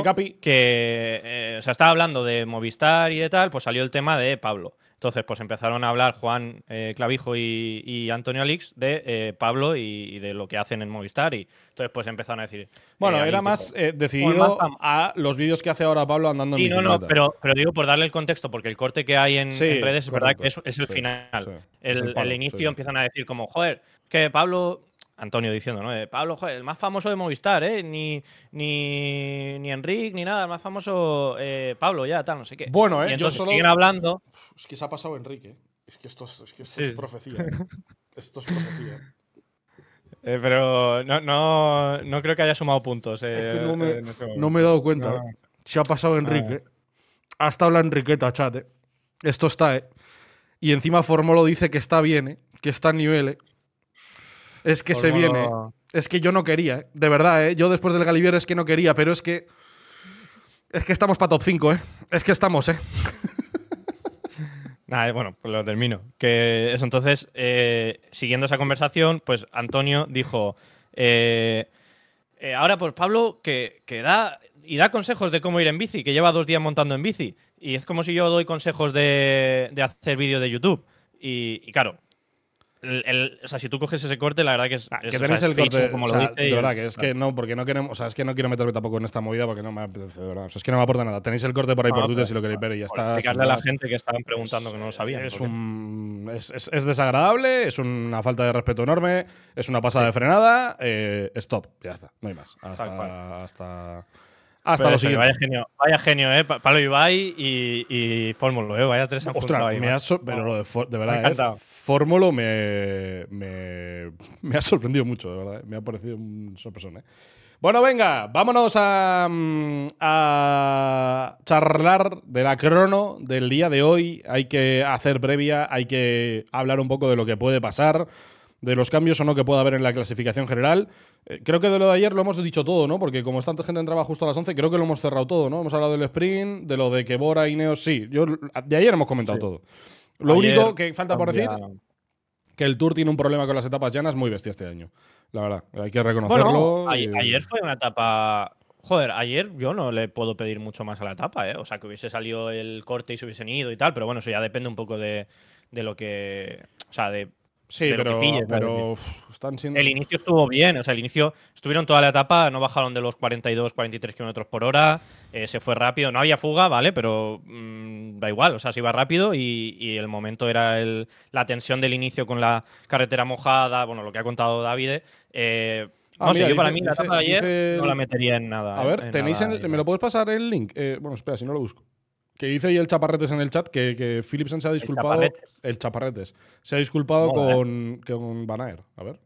Speaker 2: que, eh, o sea, estaba hablando de Movistar y de tal, pues salió el tema de Pablo. Entonces, pues empezaron a hablar Juan eh, Clavijo y, Antonio Alix de eh, Pablo y, de lo que hacen en Movistar. Y entonces, pues empezaron a decir.
Speaker 1: Bueno, eh, era más decidido a los vídeos que hace ahora Pablo andando en sí, No, no, pero,
Speaker 2: digo por darle el contexto, porque el corte que hay en, redes es verdad que es, es el final. El, el, inicio empiezan a decir como, joder, que Pablo Antonio diciendo, ¿no? Eh, Pablo, joder, el más famoso de Movistar, ¿eh? Ni, ni, ni ni nada, el más famoso
Speaker 1: eh, Pablo, ya, tal, no sé qué. Bueno, ¿eh? Y yo solo... siguen hablando. Es que se ha pasado Enrique. ¿eh? Es que esto es, que esto es profecía. esto es profecía.
Speaker 2: pero no, no, no, creo que haya sumado puntos. Este no, me, he dado cuenta.
Speaker 3: Se ha pasado
Speaker 1: ah. Enrique. Hasta habla Enriqueta, chat. Esto está, ¿eh? Y encima Formolo dice que está bien, que está a nivel. Es que pues se viene. Es que yo no quería, de verdad, ¿eh? Yo después del Galibier es que no quería, pero es que. Es que estamos para top 5, ¿eh? Es que estamos, ¿eh? ¿eh? bueno,
Speaker 2: pues lo termino. Que entonces, eh, siguiendo esa conversación, pues Antonio dijo. ahora, pues Pablo, que, que, da y da consejos de cómo ir en bici, que lleva dos días montando en bici. Y es como si yo doy consejos de, hacer vídeo de YouTube. y, claro, o sea, si tú coges ese corte, la verdad que es. Ah, es que tenéis el corte, como De verdad, que es que
Speaker 1: no, porque no queremos. O sea, es que no quiero meterme tampoco en esta movida porque no me apetece, verdad. O sea, es que no me aporta nada. Tenéis el corte por ahí por Twitter si lo queréis ver y ya está. Explicarle a la gente que
Speaker 2: estaban preguntando que no lo sabían. Es, un,
Speaker 1: es, desagradable, es una falta de respeto enorme, es una pasada de frenada. Eh, stop, ya está, no hay más. hasta hasta lo siguiente. Vaya genio, vaya
Speaker 2: genio, ¿eh? palo Ibai y, Fórmulo, ¿eh? Vaya tres han Ostras, Pero lo
Speaker 1: de, de verdad, eh, Fórmulo me, me, ha sorprendido mucho, de verdad. Eh, me ha parecido un sorpresón, ¿eh? Bueno, venga, vámonos a, mm, a charlar de la crono del día de hoy. Hay que hacer previa, hay que hablar un poco de lo que puede pasar de los cambios o no que pueda haber en la clasificación general. Eh, creo que de lo de ayer lo hemos dicho todo, ¿no? Porque como tanta gente entraba justo a las 11, creo que lo hemos cerrado todo, ¿no? Hemos hablado del sprint, de lo de que Bora y Neo, sí. Yo, de ayer hemos comentado todo. Lo único que falta por decir que el Tour tiene un problema con las etapas llanas muy bestia este año. La verdad, hay que reconocerlo. Ayer fue
Speaker 2: una etapa Joder, ayer yo no le puedo pedir mucho más a la etapa, ¿eh? O sea, que hubiese salido el corte y se hubiesen ido y tal, pero bueno, eso ya depende un poco de, de lo que. O sea, de Sí, pero, pero están siendo... El inicio estuvo bien, o sea, el inicio estuvieron toda la etapa, no bajaron de los 42, 43 km por hora, eh, se fue rápido, no había fuga, ¿vale? Pero mm, da igual, o sea, se iba rápido y, el momento era la tensión del inicio con la carretera mojada, bueno, lo que ha contado David. Eh, ah, no para mí la etapa de ayer no la metería en nada. A ver, tenéis
Speaker 1: ¿me lo puedes pasar el link? Eh, bueno, espera, si no lo busco. Que dice ahí el Chaparretes en el chat que, que se ha disculpado. El Chaparretes. se ha disculpado ¿eh? con, con Van A ver.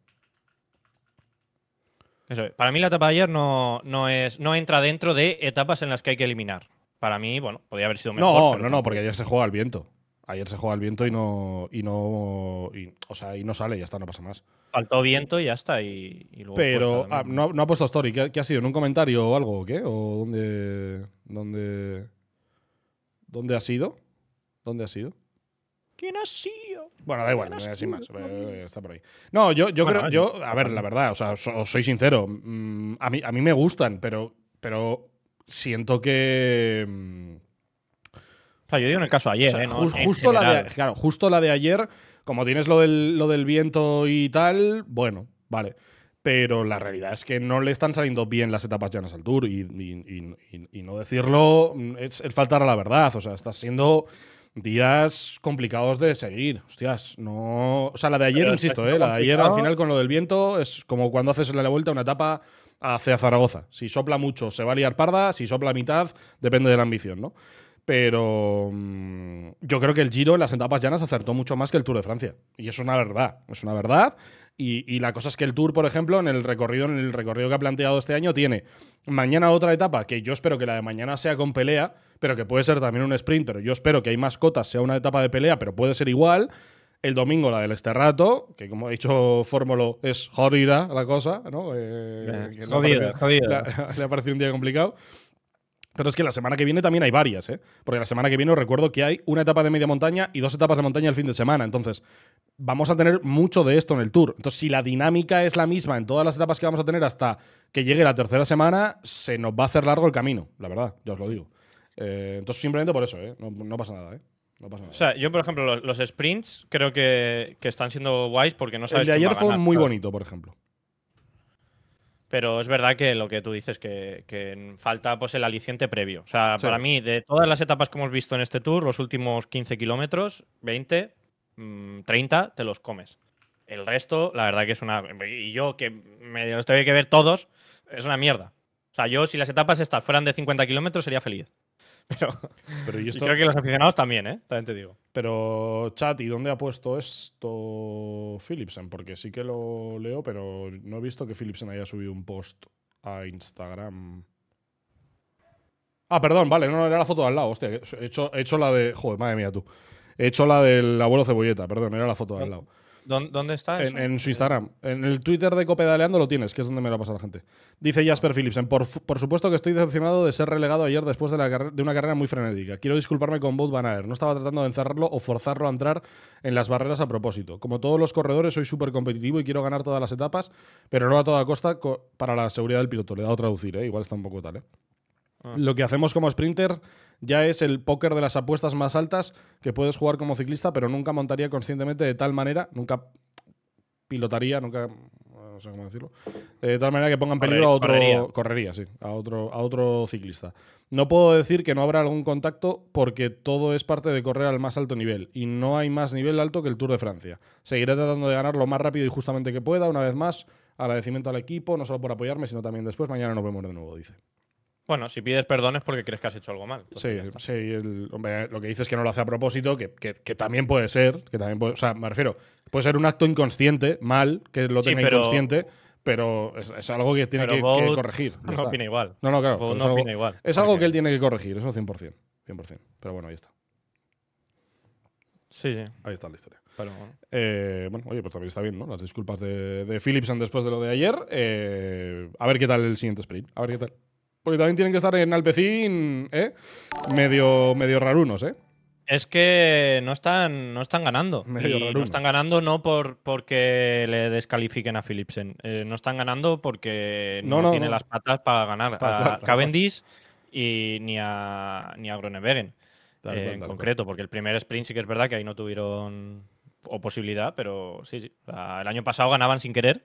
Speaker 2: Para mí la etapa de ayer no, no, es, no entra dentro de etapas en las que hay que eliminar. Para mí, bueno, podría haber sido mejor. No, no, no, porque ayer
Speaker 1: se juega al viento. Ayer se juega al viento y no. Y no o sea, y no sale, ya está, no pasa más.
Speaker 2: Faltó viento y ya está. Y, pues, Pero
Speaker 1: ah, no, ha puesto Story. ¿Qué, ¿Qué, ha sido? ¿En un comentario o algo o qué? ¿O dónde.? dónde... ¿Dónde ha sido? ¿Dónde ha sido?
Speaker 3: ¿Quién ha sido? Bueno, da igual, no así más.
Speaker 1: Eh, está por ahí. No, yo, yo creo, yo, a ver, la verdad, o sea, os, soy sincero. Mm, a, mí, a mí me gustan, pero, pero siento que. Mm, yo digo en el caso de ayer, ¿eh? justo, la de, claro, justo la de ayer, como tienes lo lo del viento y tal, bueno, vale pero la realidad es que no le están saliendo bien las etapas llanas al Tour y, no decirlo mm, es, faltar a la verdad. O sea, está siendo días complicados de seguir. Hostias, no. O sea, la de ayer, insisto, eh, la de ayer al final con lo del viento es como cuando haces la vuelta a una etapa hacia Zaragoza. Si sopla mucho, se va a liar parda, si sopla mitad, depende de la ambición, ¿no? Pero mm, yo creo que el Giro en las etapas llanas acertó mucho más que el Tour de Francia. Y es una verdad, es una verdad. Y, la cosa es que el Tour, por ejemplo, en el recorrido, en el recorrido que ha planteado este año, tiene mañana otra etapa, que yo espero que la de mañana sea con pelea, pero que puede ser también un sprint, pero yo espero que hay mascotas, sea una etapa de pelea, pero puede ser igual. El domingo la del Esterrato, que como he dicho Fórmulo, es jodida la cosa, ¿no?
Speaker 4: Eh, jodida, jodida.
Speaker 1: Le ha parecido un día complicado. Pero es que la semana que viene también hay varias, ¿eh? Porque la semana que viene os recuerdo que hay una etapa de media montaña y dos etapas de montaña el fin de semana. Entonces, vamos a tener mucho de esto en el tour. Entonces, si la dinámica es la misma en todas las etapas que vamos a tener hasta que llegue la tercera semana, se nos va a hacer largo el camino, la verdad, ya os lo digo. Eh, entonces, simplemente por eso, ¿eh? No, pasa nada, ¿eh?
Speaker 2: No pasa nada. O sea, yo, por ejemplo, los, sprints creo que, están siendo guays porque no sabes. El de ayer fue muy
Speaker 1: bonito, por ejemplo
Speaker 2: pero es verdad que lo que tú dices, que, falta pues el aliciente previo. O sea, para mí, de todas las etapas que hemos visto en este tour, los últimos 15 kilómetros, 20, 30, mm, te los comes. El resto, la verdad que es una... Y yo que me los tengo que ver todos, es una mierda. O sea, yo si las etapas estas fueran de 50 kilómetros sería feliz.
Speaker 1: Pero, pero yo creo que los aficionados también, ¿eh? También te digo. Pero, chat, ¿y dónde ha puesto esto Philipsen? Porque sí que lo leo, pero no he visto que Philipsen haya subido un post a Instagram. Ah, perdón, vale, no, era la foto de al lado, hostia. He hecho, he hecho la de. Joder, madre mía, tú. He hecho la del abuelo cebolleta, perdón, era la foto de al lado. ¿Dónde está En, su Instagram. En el Twitter de Copedaleando lo tienes, que es donde me lo pasado la gente. Dice Jasper Philipsen, por, supuesto que estoy decepcionado de ser relegado ayer después de, una carrera muy frenética. Quiero disculparme con Bob Van No estaba tratando de encerrarlo o forzarlo a entrar en las barreras a propósito. Como todos los corredores, soy súper competitivo y quiero ganar todas las etapas, pero no a toda costa para la seguridad del piloto. Le he dado a traducir, ¿eh? igual está un poco tal. ¿eh? Ah. Lo que hacemos como sprinter ya es el póker de las apuestas más altas que puedes jugar como ciclista, pero nunca montaría conscientemente de tal manera, nunca pilotaría, nunca no sé cómo decirlo. Eh, de tal manera que ponga en peligro a otro. Correría. sí. A otro, a otro ciclista. No puedo decir que no habrá algún contacto porque todo es parte de correr al más alto nivel. Y no hay más nivel alto que el Tour de Francia. Seguiré tratando de ganar lo más rápido y justamente que pueda. Una vez más, agradecimiento al equipo, no solo por apoyarme, sino también después. Mañana nos vemos de nuevo, dice.
Speaker 2: Bueno, si pides perdón es porque crees que has hecho algo mal.
Speaker 1: Sí, lo que dices es que no lo hace a propósito, que, también puede ser, que también o sea, me refiero, puede ser un acto inconsciente, mal, que lo tenga inconsciente, pero es, algo que tiene que, corregir. No opina igual. No, no, claro. no igual. Es algo que él tiene que corregir, eso 100%. Pero bueno, ahí está. Sí, sí. Ahí está la historia. Eh, bueno. oye, pues también está bien, ¿no? Las disculpas de, de Philipson después de lo de ayer. Eh, a ver qué tal el siguiente sprint. A ver qué tal. Porque también tienen que estar en Alpecín, ¿eh? Medio, medio rarunos, ¿eh?
Speaker 2: Es que no están, no están ganando. no están ganando no por porque le descalifiquen a Philipsen. Eh, no están ganando porque no, tienen tiene las patas para ganar a Cavendish y ni a, ni a Groenewegen eh, en concreto. Porque el primer sprint sí que es verdad que ahí no tuvieron posibilidad, pero sí, sí. el año pasado ganaban sin querer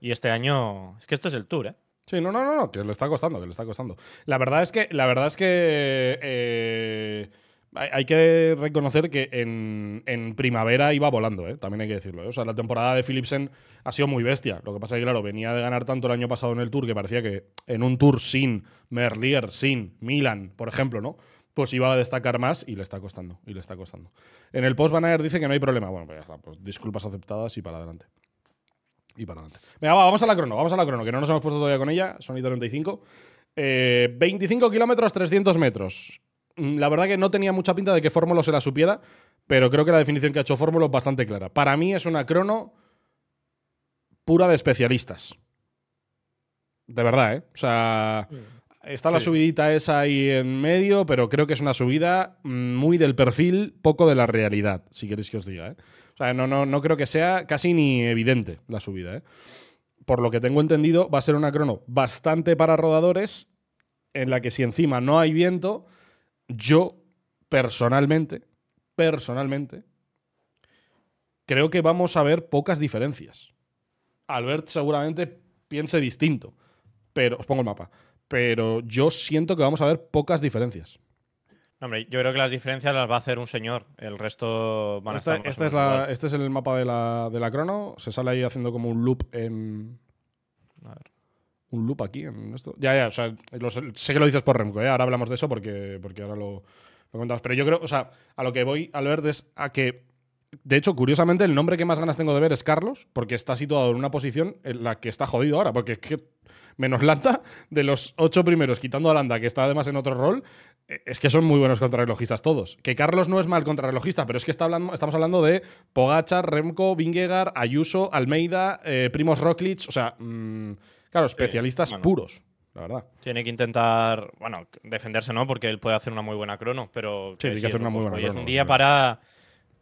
Speaker 2: y este año... Es que
Speaker 1: esto es el Tour, ¿eh? Sí, no, no, no, que le está costando, que le está costando. La verdad es que, la verdad es que eh, hay que reconocer que en, primavera iba volando, ¿eh? también hay que decirlo. Eh. O sea, la temporada de Philipsen ha sido muy bestia. Lo que pasa es que, claro, venía de ganar tanto el año pasado en el Tour que parecía que en un Tour sin Merlier, sin Milan, por ejemplo, ¿no? pues iba a destacar más y le está costando, y le está costando. En el post banner dice que no hay problema. Bueno, pues ya está, pues disculpas aceptadas y para adelante y adelante. vamos a la crono, vamos a la crono, que no nos hemos puesto todavía con ella, sonido 35. 25 kilómetros, 300 metros. Mm, la verdad que no tenía mucha pinta de que Fórmulo se la supiera, pero creo que la definición que ha hecho Fórmulo es bastante clara. Para mí es una crono pura de especialistas. De verdad, ¿eh? O sea, mm. está la subidita esa ahí en medio, pero creo que es una subida mm, muy del perfil, poco de la realidad, si queréis que os diga, ¿eh? O sea, no, no, creo que sea casi ni evidente la subida. ¿eh? Por lo que tengo entendido, va a ser una crono bastante para rodadores, en la que si encima no hay viento, yo personalmente, personalmente, creo que vamos a ver pocas diferencias. Albert seguramente piense distinto, pero os pongo el mapa. Pero yo siento que vamos a ver pocas diferencias.
Speaker 2: Hombre, yo creo que las diferencias las va a hacer un señor. El resto van a estar. Este es,
Speaker 1: este es el mapa de la, de crono. Se sale ahí haciendo como un loop en. A ver. Un loop aquí en esto. Ya, ya, sé que lo dices por Remco, ¿eh? ahora hablamos de eso porque, porque ahora lo, lo contamos. Pero yo creo, o sea, a lo que voy, Albert, es a que de hecho, curiosamente, el nombre que más ganas tengo de ver es Carlos, porque está situado en una posición en la que está jodido ahora, porque es que menos Landa, de los ocho primeros, quitando a Landa, que está además en otro rol, eh, es que son muy buenos contrarrelojistas todos. Que Carlos no es mal contrarrelojista, pero es que estamos hablando de Pogacha, Remco, Vingegaard, Ayuso, Almeida, eh, Primos Roklic, o sea, mm, claro, especialistas puros la verdad.
Speaker 2: Tiene que intentar, bueno, defenderse, ¿no? Porque él puede hacer una muy buena crono, pero tiene que hacer una muy pues buena crono. es un día para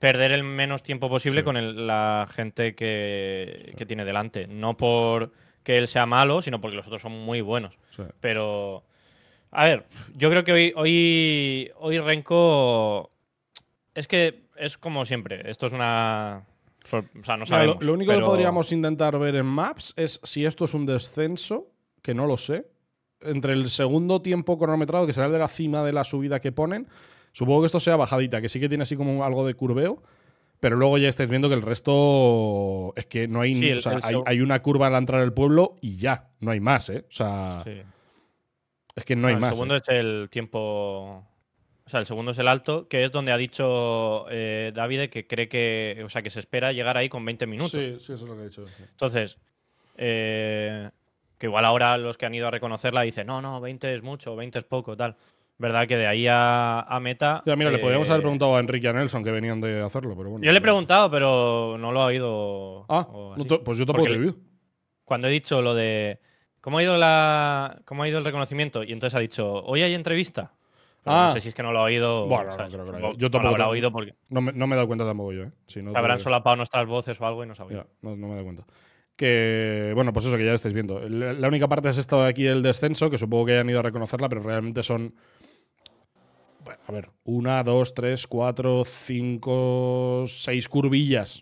Speaker 2: perder el menos tiempo posible con la gente que, tiene delante. No por que él sea malo, sino porque los otros son muy buenos. Pero, a ver, yo creo que hoy, hoy, hoy Renko es que es como siempre. Esto es una lo, único que podríamos
Speaker 1: intentar ver en Maps es si esto es un descenso, que no lo sé, entre el segundo tiempo cronometrado, que será el de la cima de la subida que ponen, Supongo que esto sea bajadita, que sí que tiene así como algo de curveo, pero luego ya estáis viendo que el resto es que no hay, o sea, hay, una curva al entrar al pueblo y ya, no hay más, ¿eh? O sea, es que no, hay más. El segundo
Speaker 2: ¿eh? es el tiempo, o sea, el segundo es el alto, que es donde ha dicho eh, David que cree que, o sea, que se espera llegar ahí con 20 minutos. Sí, sí, eso es lo que ha dicho. Entonces, eh, que igual ahora los que han ido a reconocerla dicen, no, no, 20 es mucho, 20 es poco, tal. ¿verdad? Que de ahí
Speaker 1: a, Meta. mira, le eh, podríamos haber preguntado a Enrique y a Nelson que venían de hacerlo, pero bueno. Yo le
Speaker 2: he preguntado, pero no lo ha oído. Ah, pues yo tampoco lo he oído. Cuando he dicho lo de. ¿Cómo ha, ido la, ¿Cómo ha ido el reconocimiento? Y entonces ha dicho, hoy hay entrevista. No ah. sé si es que no lo ha oído. Bueno, no, creo, Yo tampoco. No oído
Speaker 1: No me, no me, he dado cuenta tampoco yo, ¿eh? habrán
Speaker 2: solapado nuestras voces o algo y no sabía.
Speaker 1: No, me he dado cuenta. Que, bueno, pues eso que ya estáis viendo. La única parte es esto de aquí, el descenso, que supongo que hayan ido a reconocerla, pero realmente son a ver, una, dos, tres, cuatro, cinco, seis curvillas.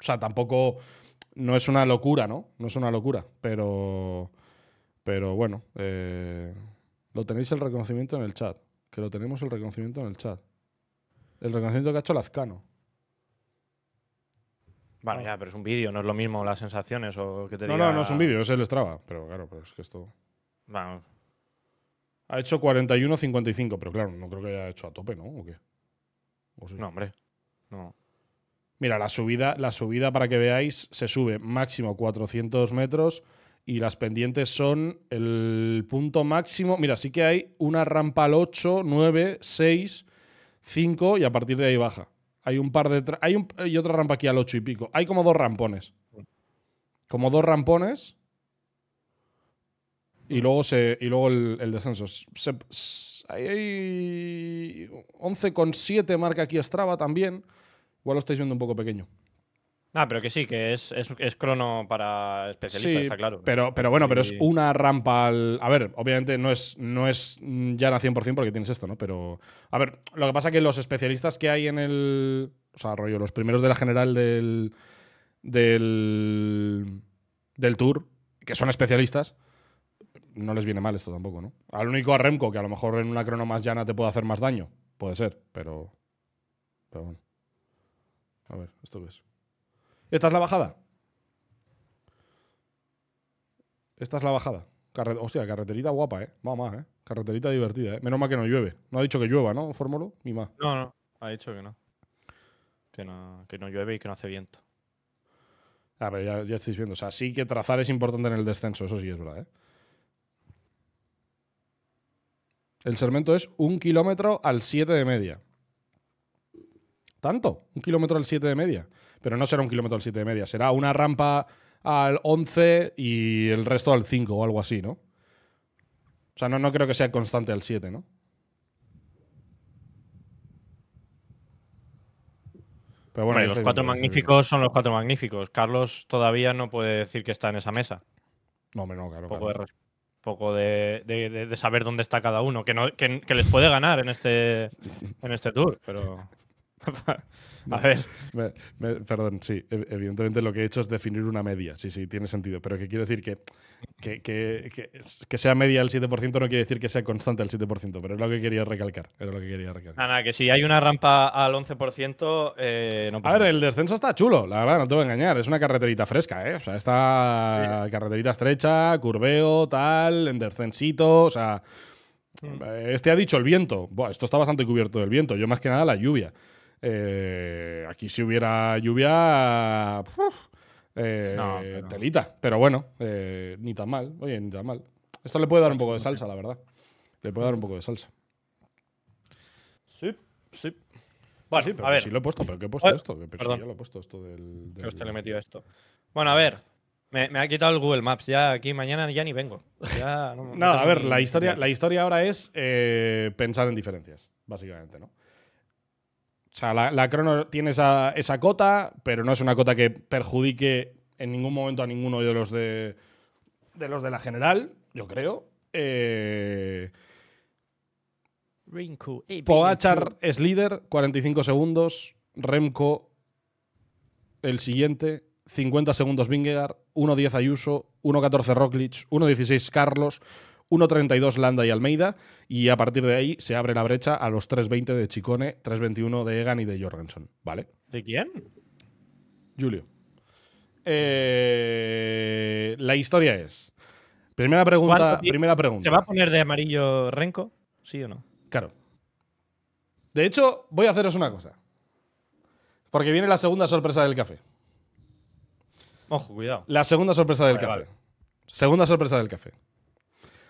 Speaker 1: O sea, tampoco. No es una locura, ¿no? No es una locura, pero. Pero bueno, eh, lo tenéis el reconocimiento en el chat. Que lo tenemos el reconocimiento en el chat. El reconocimiento que ha hecho Lazcano.
Speaker 2: Vale, ya, pero es un vídeo, no es lo mismo las sensaciones o que te No, no, no es un
Speaker 1: vídeo, es el Strava. Pero claro, pero es que esto. Vamos. Ha hecho 41-55, pero claro, no creo que haya hecho a tope, ¿no? ¿O qué? No, hombre. No. Mira, la subida, la subida, para que veáis, se sube máximo 400 metros y las pendientes son el punto máximo. Mira, sí que hay una rampa al 8, 9, 6, 5 y a partir de ahí baja. Hay un par de. hay otra rampa aquí al 8 y pico. Hay como dos rampones. Como dos rampones y luego, y luego el, descenso. hay 11,7 marca aquí Strava también. Igual lo estáis viendo un poco pequeño.
Speaker 2: Ah, pero que sí, que es, es, es crono para especialistas, está claro. Pero, pero bueno, pero es una
Speaker 1: rampa al. A ver, obviamente no es, no es 100% porque tienes esto, ¿no? Pero. A ver, lo que pasa es que los especialistas que hay en el. O sea, rollo, los primeros de la general del. del. del Tour, que son especialistas, no les viene mal esto tampoco, ¿no? Al único a Remco, que a lo mejor en una crono más llana te puede hacer más daño. Puede ser, pero. Pero bueno. A ver, esto ves es. Esta es la bajada. Esta es la bajada. Hostia, carreterita guapa, ¿eh? Mamá, ¿eh? Carreterita divertida, ¿eh? Menos mal que no llueve. No ha dicho que llueva, ¿no? Fórmulo, mi más.
Speaker 2: No, no. Ha dicho que no. Que no, que no llueve
Speaker 1: y que no hace viento. Ah, pero ya, ya estáis viendo. O sea, sí que trazar es importante en el descenso, eso sí es verdad, ¿eh? El Sermento es un kilómetro al 7 de media. ¿Tanto? Un kilómetro al siete de media. Pero no será un kilómetro al 7 de media, será una rampa al 11 y el resto al 5 o algo así, ¿no? O sea, no, no creo que sea constante al 7, ¿no? Pero bueno, los cuatro magníficos
Speaker 2: son los cuatro magníficos. Carlos todavía no puede decir que está en esa mesa.
Speaker 1: No, no, claro
Speaker 2: poco de, de, saber dónde está cada uno, que, no, que les puede ganar en este, en este tour, pero... a
Speaker 1: ver. perdón, sí. E, evidentemente lo que he hecho es definir una media. Sí, sí, tiene sentido. Pero que quiero decir que que, que, que, sea media el 7% no quiere decir que sea constante el 7%, pero es lo que quería recalcar. lo que quería
Speaker 2: recalcar. que si hay una rampa al 11%, eh, no A ver, el descenso
Speaker 1: está chulo, la verdad, no te voy a engañar. Es una carreterita fresca, ¿eh? O sea, está carreterita estrecha, curveo, tal, en descensito, o sea. Mm. Este ha dicho el viento. esto está bastante cubierto del viento. Yo más que nada la lluvia. Eh, aquí si hubiera lluvia, eh, telita. Pero bueno, eh, ni tan mal. Oye, ni tan mal. Esto le puede dar un poco de salsa, la verdad. Le puede dar un poco de salsa.
Speaker 4: Sí, sí. Bueno, sí, pero a ver. sí lo he puesto, pero ¿qué he puesto esto? Pero he puesto
Speaker 1: esto del. le esto.
Speaker 2: Bueno, a ver. Me, ha quitado el Google Maps. Ya aquí mañana ya ni vengo. no, a ver, la historia, la
Speaker 1: historia ahora es pensar en diferencias, básicamente, ¿no? O sea, la, la tiene esa, cota, pero no es una cota que perjudique en ningún momento a ninguno de los de, los de la general, yo creo. Eh, Poachar es líder, 45 segundos. Remco, el siguiente, 50 segundos Vingegaard, 1.10 Ayuso, 1.14 Roglic, 1.16 Carlos, 1.32 Landa y Almeida y a partir de ahí se abre la brecha a los 3.20 de Chicone, 3.21 de Egan y de Jorgensen, ¿vale? ¿De quién? Julio. Eh, la historia es. Primera pregunta, primera pregunta. ¿Se va a poner de amarillo Renko? ¿Sí o no? Claro. De hecho, voy a haceros una cosa. Porque viene la segunda sorpresa del café. Ojo, cuidado. La segunda sorpresa del café. Segunda sorpresa del café.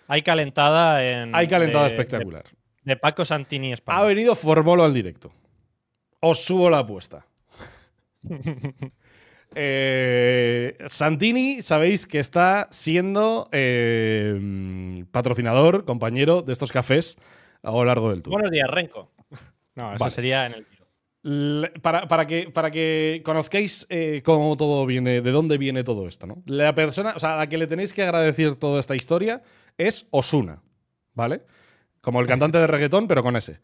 Speaker 2: Hay calentada en. Hay calentada espectacular.
Speaker 1: De, Paco Santini España. Ha venido Formolo al directo. Os subo la apuesta. Eh, Santini, sabéis que está siendo eh, patrocinador, compañero de estos cafés a lo largo del tour. Buenos días, Renco. No, eso sería en el para, para, que, para que conozcáis eh, cómo todo viene, de dónde viene todo esto, ¿no? La persona, o sea, a la que le tenéis que agradecer toda esta historia es Osuna, ¿vale? Como el cantante de reggaetón, pero con ese.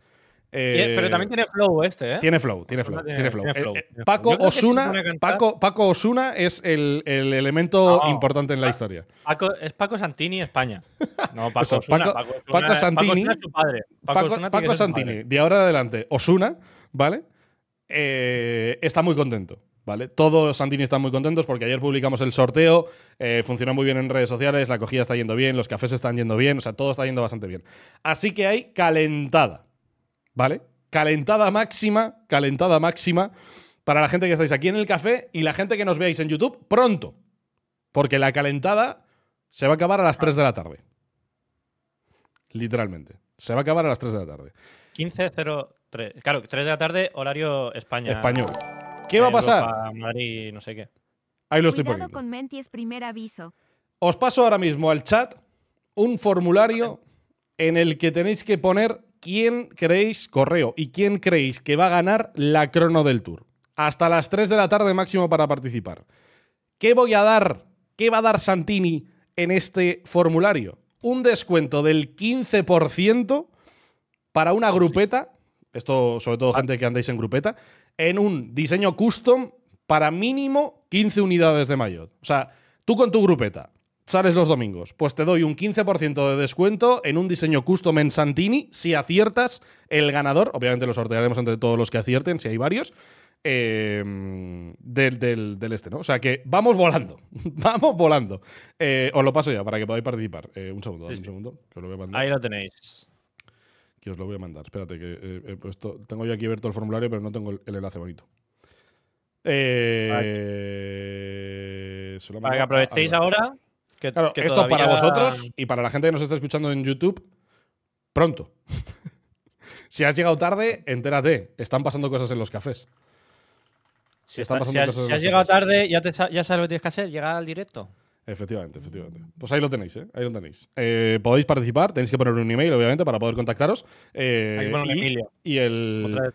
Speaker 1: pero
Speaker 2: también eh, tiene flow este, ¿eh? Tiene flow, tiene flow, tiene, eh,
Speaker 1: eh, Paco Osuna, Paco, Osuna es el, elemento importante en la historia.
Speaker 2: es Paco Santini
Speaker 1: España. No, Paco Santini. Paco, Paco Santini, de ahora en adelante, Osuna, ¿vale? está muy contento. Todos Santini están muy contentos porque ayer publicamos el sorteo, eh, funcionó muy bien en redes sociales, la cogida está yendo bien, los cafés están yendo bien, o sea, todo está yendo bastante bien. Así que hay calentada, ¿vale? Calentada máxima, calentada máxima para la gente que estáis aquí en el café y la gente que nos veáis en YouTube pronto, porque la calentada se va a acabar a las 3 de la tarde. Literalmente. Se va a acabar a las 3 de la tarde.
Speaker 2: 15.03. Claro, 3 de la tarde, horario España. Español.
Speaker 1: ¿Qué va a pasar? no sé qué. Ahí lo estoy poniendo.
Speaker 2: primer aviso.
Speaker 1: Os paso ahora mismo al chat un formulario en el que tenéis que poner quién creéis, correo, y quién creéis que va a ganar la crono del tour. Hasta las 3 de la tarde máximo para participar. ¿Qué voy a dar? ¿Qué va a dar Santini en este formulario? Un descuento del 15% para una grupeta. Esto, sobre todo, gente que andáis en grupeta en un diseño custom para mínimo 15 unidades de maillot. O sea, tú con tu grupeta sales los domingos, pues te doy un 15% de descuento en un diseño custom en Santini si aciertas el ganador. Obviamente lo sortearemos entre todos los que acierten, si hay varios. Eh, del, este, ¿no? O sea que vamos volando, vamos volando. Eh, os lo paso ya para que podáis participar. Eh, un segundo, un segundo. Ahí lo tenéis que os lo voy a mandar. Espérate, que eh, eh, pues tengo yo aquí abierto el formulario, pero no tengo el, enlace bonito. Eh, para que aprovechéis ahora. esto para vosotros y para la gente que nos está escuchando en YouTube, pronto. si has llegado tarde, entérate. Están pasando cosas en los cafés. Si, has, llegado
Speaker 2: tarde, ya, ya sabes lo que tienes que hacer, llegar al directo.
Speaker 1: Efectivamente, efectivamente. Pues ahí lo tenéis, ¿eh? Ahí lo tenéis. Eh, podéis participar, tenéis que poner un email, obviamente, para poder contactaros. Eh, y, y, el.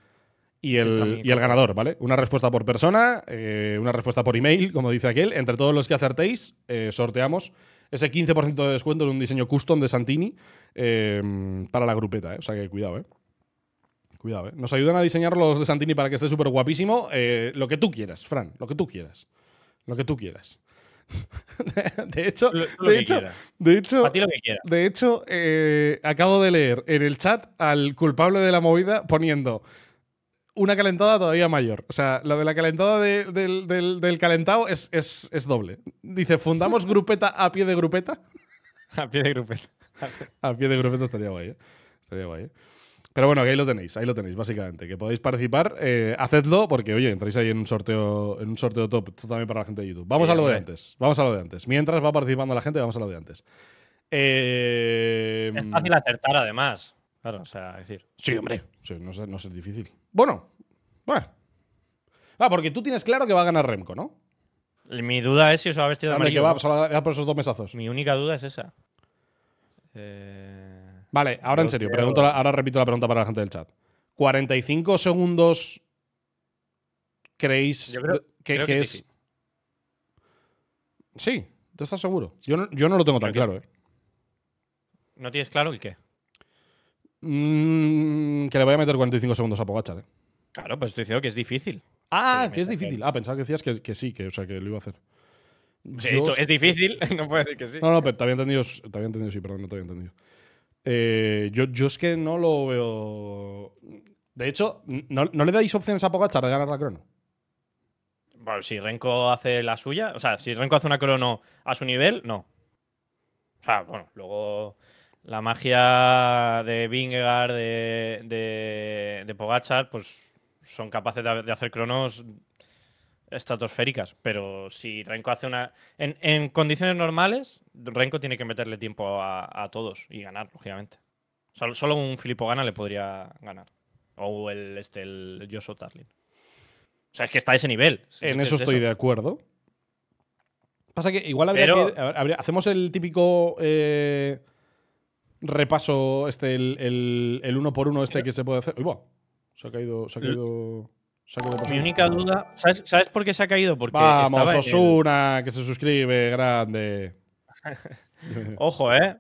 Speaker 1: Y el, y el, ganador, ¿vale? Una respuesta por persona, eh, una respuesta por email, como dice aquel. Entre todos los que acertéis, eh, sorteamos ese 15% de descuento en un diseño custom de Santini em, para la grupeta, ¿eh? O sea que cuidado, ¿eh? Cuidado, ¿eh? Nos ayudan a diseñar los de Santini para que esté súper guapísimo. lo que tú quieras, Fran, lo que tú quieras. Lo que tú quieras. de hecho, de, hecho de hecho, de eh, hecho acabo de leer en el chat al culpable de la movida poniendo una calentada todavía mayor. O sea, lo de la calentada del, del, calentado es, es, es, doble. Dice, ¿fundamos grupeta a pie de grupeta? a pie de grupeta. a pie de grupeta estaría guay, ¿eh? Estaría guay, ¿eh? Pero bueno, que ahí lo tenéis, ahí lo tenéis, básicamente. Que podéis participar, eh, hacedlo, porque oye, entráis ahí en un sorteo, en un sorteo top, también para la gente de YouTube. Vamos a lo de antes, vamos a lo de antes. Mientras va participando la gente, vamos a lo de antes. Eh, es fácil acertar, además. Claro, o sea, decir. Sí, hombre. Sí, no, es, difícil. Bueno, bueno. Ah, porque tú tienes claro que va a ganar Remco, ¿no? Mi duda es si os ha vestido de amarillo. Que va, ¿A pues por esos dos mesazos. Mi única duda es esa.
Speaker 4: Eh. Vale, ahora en serio, ahora
Speaker 1: repito la pregunta para la gente del chat. ¿45 segundos creéis que, es? sí. ¿tú estás seguro? Yo no, yo no lo tengo tan claro, ¿eh?
Speaker 2: ¿No tienes claro el qué?
Speaker 1: Mm, que le voy a meter 45 segundos a Pogachar, ¿eh? Claro, pues estoy diciendo que es difícil. Ah, que es difícil. Ah, pensaba que decías que, que sí, que, o sea, que lo iba a hacer.
Speaker 3: Si he es difícil, no puedo decir que sí. No, no, pero
Speaker 1: te entendido, te había entendido, sí, perdón, no te había entendido. Eh, yo, yo, es que no lo veo. De hecho, ¿no, le dais opciones a Pogachar de ganar la crono?
Speaker 2: Bueno, si Renko hace la suya, o sea, si Renko hace una crono a su nivel, no. O sea, bueno, luego la magia de Vingegaard, de, Pogachar, pues son capaces de, de hacer cronos estratosféricas, pero si Renko hace una... En, en condiciones normales, Renko tiene que meterle tiempo a, todos y ganar, lógicamente. Solo, un Filippo Gana le podría ganar. O el, este, el Joshua Tarlin. O sea, es que está a ese nivel. en
Speaker 1: eso estoy de acuerdo. Pasa que igual habría, que, Hacemos el típico... Eh, repaso este el, uno por uno este que se puede hacer. Uy, Se ha caído. Se ha caído...
Speaker 2: Mi única duda. ¿sabes, por qué se ha caído? Porque Vamos, Osuna,
Speaker 1: que se suscribe, grande.
Speaker 2: Ojo, ¿eh?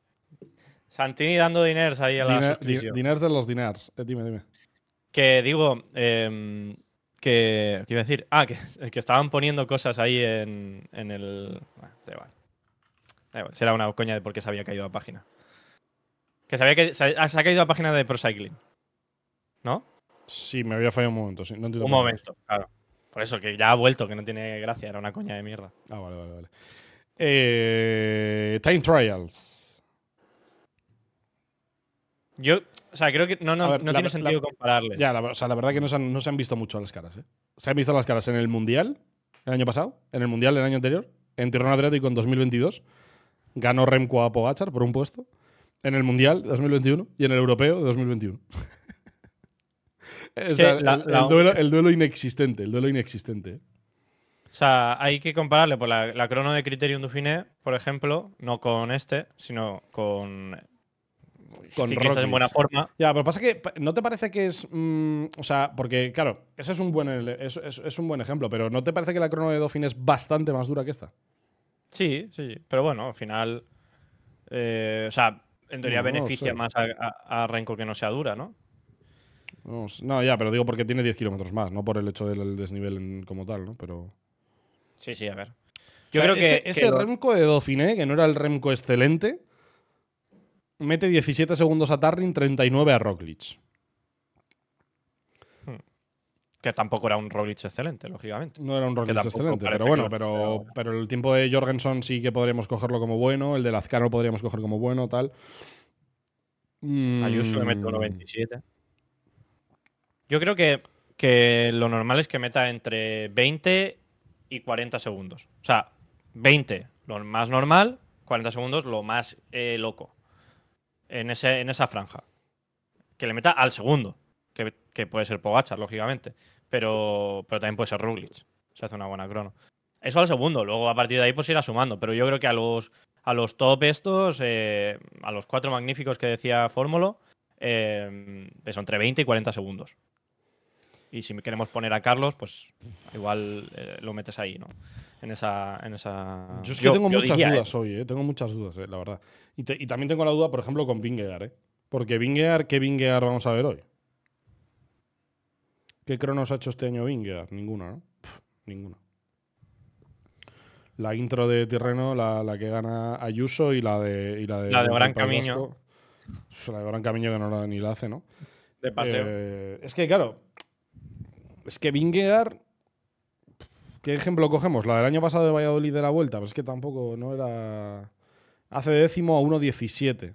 Speaker 2: Santini dando diners ahí a la Diners
Speaker 1: de los diners. Eh, dime,
Speaker 2: dime. Que digo, em, que, ¿qué iba a decir? Ah, que, estaban poniendo cosas ahí en, el... Bueno, da igual. Será una coña de por qué se había caído la página. Que se había se, ha caído la página de Procycling.
Speaker 1: ¿No? Sí, me había fallado un momento. Sí. un momento,
Speaker 2: claro. Por eso, que ya ha vuelto, que no tiene gracia, era una coña de mierda.
Speaker 1: Ah, vale, vale, vale. Eh, time Trials. Yo, o sea, creo que no, no, no tiene sentido compararles. Ya, o sea, la verdad que no se, han, visto mucho las caras. ¿eh? Se han visto las caras en el Mundial, el año pasado, en el Mundial el año anterior, en Tirón Adriático en 2022. Ganó Remco a Pogachar por un puesto. En el Mundial 2021 y en el Europeo de 2021. el, duelo, inexistente, el duelo inexistente.
Speaker 2: O sea, hay que compararle por la, la crono de Criterium Dauphiné, por ejemplo, no con este,
Speaker 1: sino con con está en buena forma. Ya, pero pasa que no te parece que es. Mm, o sea, porque, claro, ese es un buen es, un buen ejemplo, pero ¿no te parece que la crono de Dauphin es bastante más dura que esta? Sí, sí, pero bueno, al final.
Speaker 2: Eh, o sea, en teoría beneficia más a, a, a Renko que no sea dura, ¿no?
Speaker 1: No, ya, pero digo porque tiene 10 kilómetros más, no por el hecho del desnivel como tal, ¿no? Pero.
Speaker 2: Sí, sí, a ver. Yo creo que. Ese, Remco
Speaker 1: de Dauphiné, ¿eh? que no era el Remco excelente, mete 17 segundos a Tarling, 39 a Roglic.
Speaker 2: Hmm. Que tampoco era un Roglic excelente, lógicamente.
Speaker 1: No era un Rocklich excelente, pero bueno, pero, pero, el tiempo de Jorgensen sí que podríamos cogerlo como bueno, el de Lazcano podríamos coger como bueno, tal.
Speaker 2: Ayuso le mm. un
Speaker 4: 97.
Speaker 2: Yo creo que, lo normal es que meta entre 20 y 40 segundos. O sea, 20 lo más normal, 40 segundos lo más eh, loco. En, ese, en esa franja. Que le meta al segundo. Que, puede ser pogacha, lógicamente. Pero, pero también puede ser Ruglich. Se hace una buena crono. Eso al segundo. Luego a partir de ahí pues irá sumando. Pero yo creo que a los, a los top estos, eh, a los cuatro magníficos que decía Fórmula, eh, son entre 20 y 40 segundos. Y si queremos poner a Carlos, pues igual eh, lo metes ahí, ¿no? En esa, esa... Yo tengo muchas dudas
Speaker 1: ¿eh? hoy, ¿eh? Tengo muchas dudas, eh, la verdad. Y, también tengo la duda, por ejemplo, con Vingegaard, ¿eh? Porque Bingear ¿qué Bingear vamos a ver hoy? ¿Qué cronos ha hecho este año Bingear Ninguno, ¿no? ninguna La intro de Tirreno, la, que gana Ayuso y la de... Y la de, la Gran Camino. la de Gran Camino que no ni la hace, ¿no? De paseo. es que, claro, es que Vingegaard. ¿Qué ejemplo cogemos? La del año pasado de Valladolid de la vuelta, pero es que tampoco no era. Hace décimo a 1.17.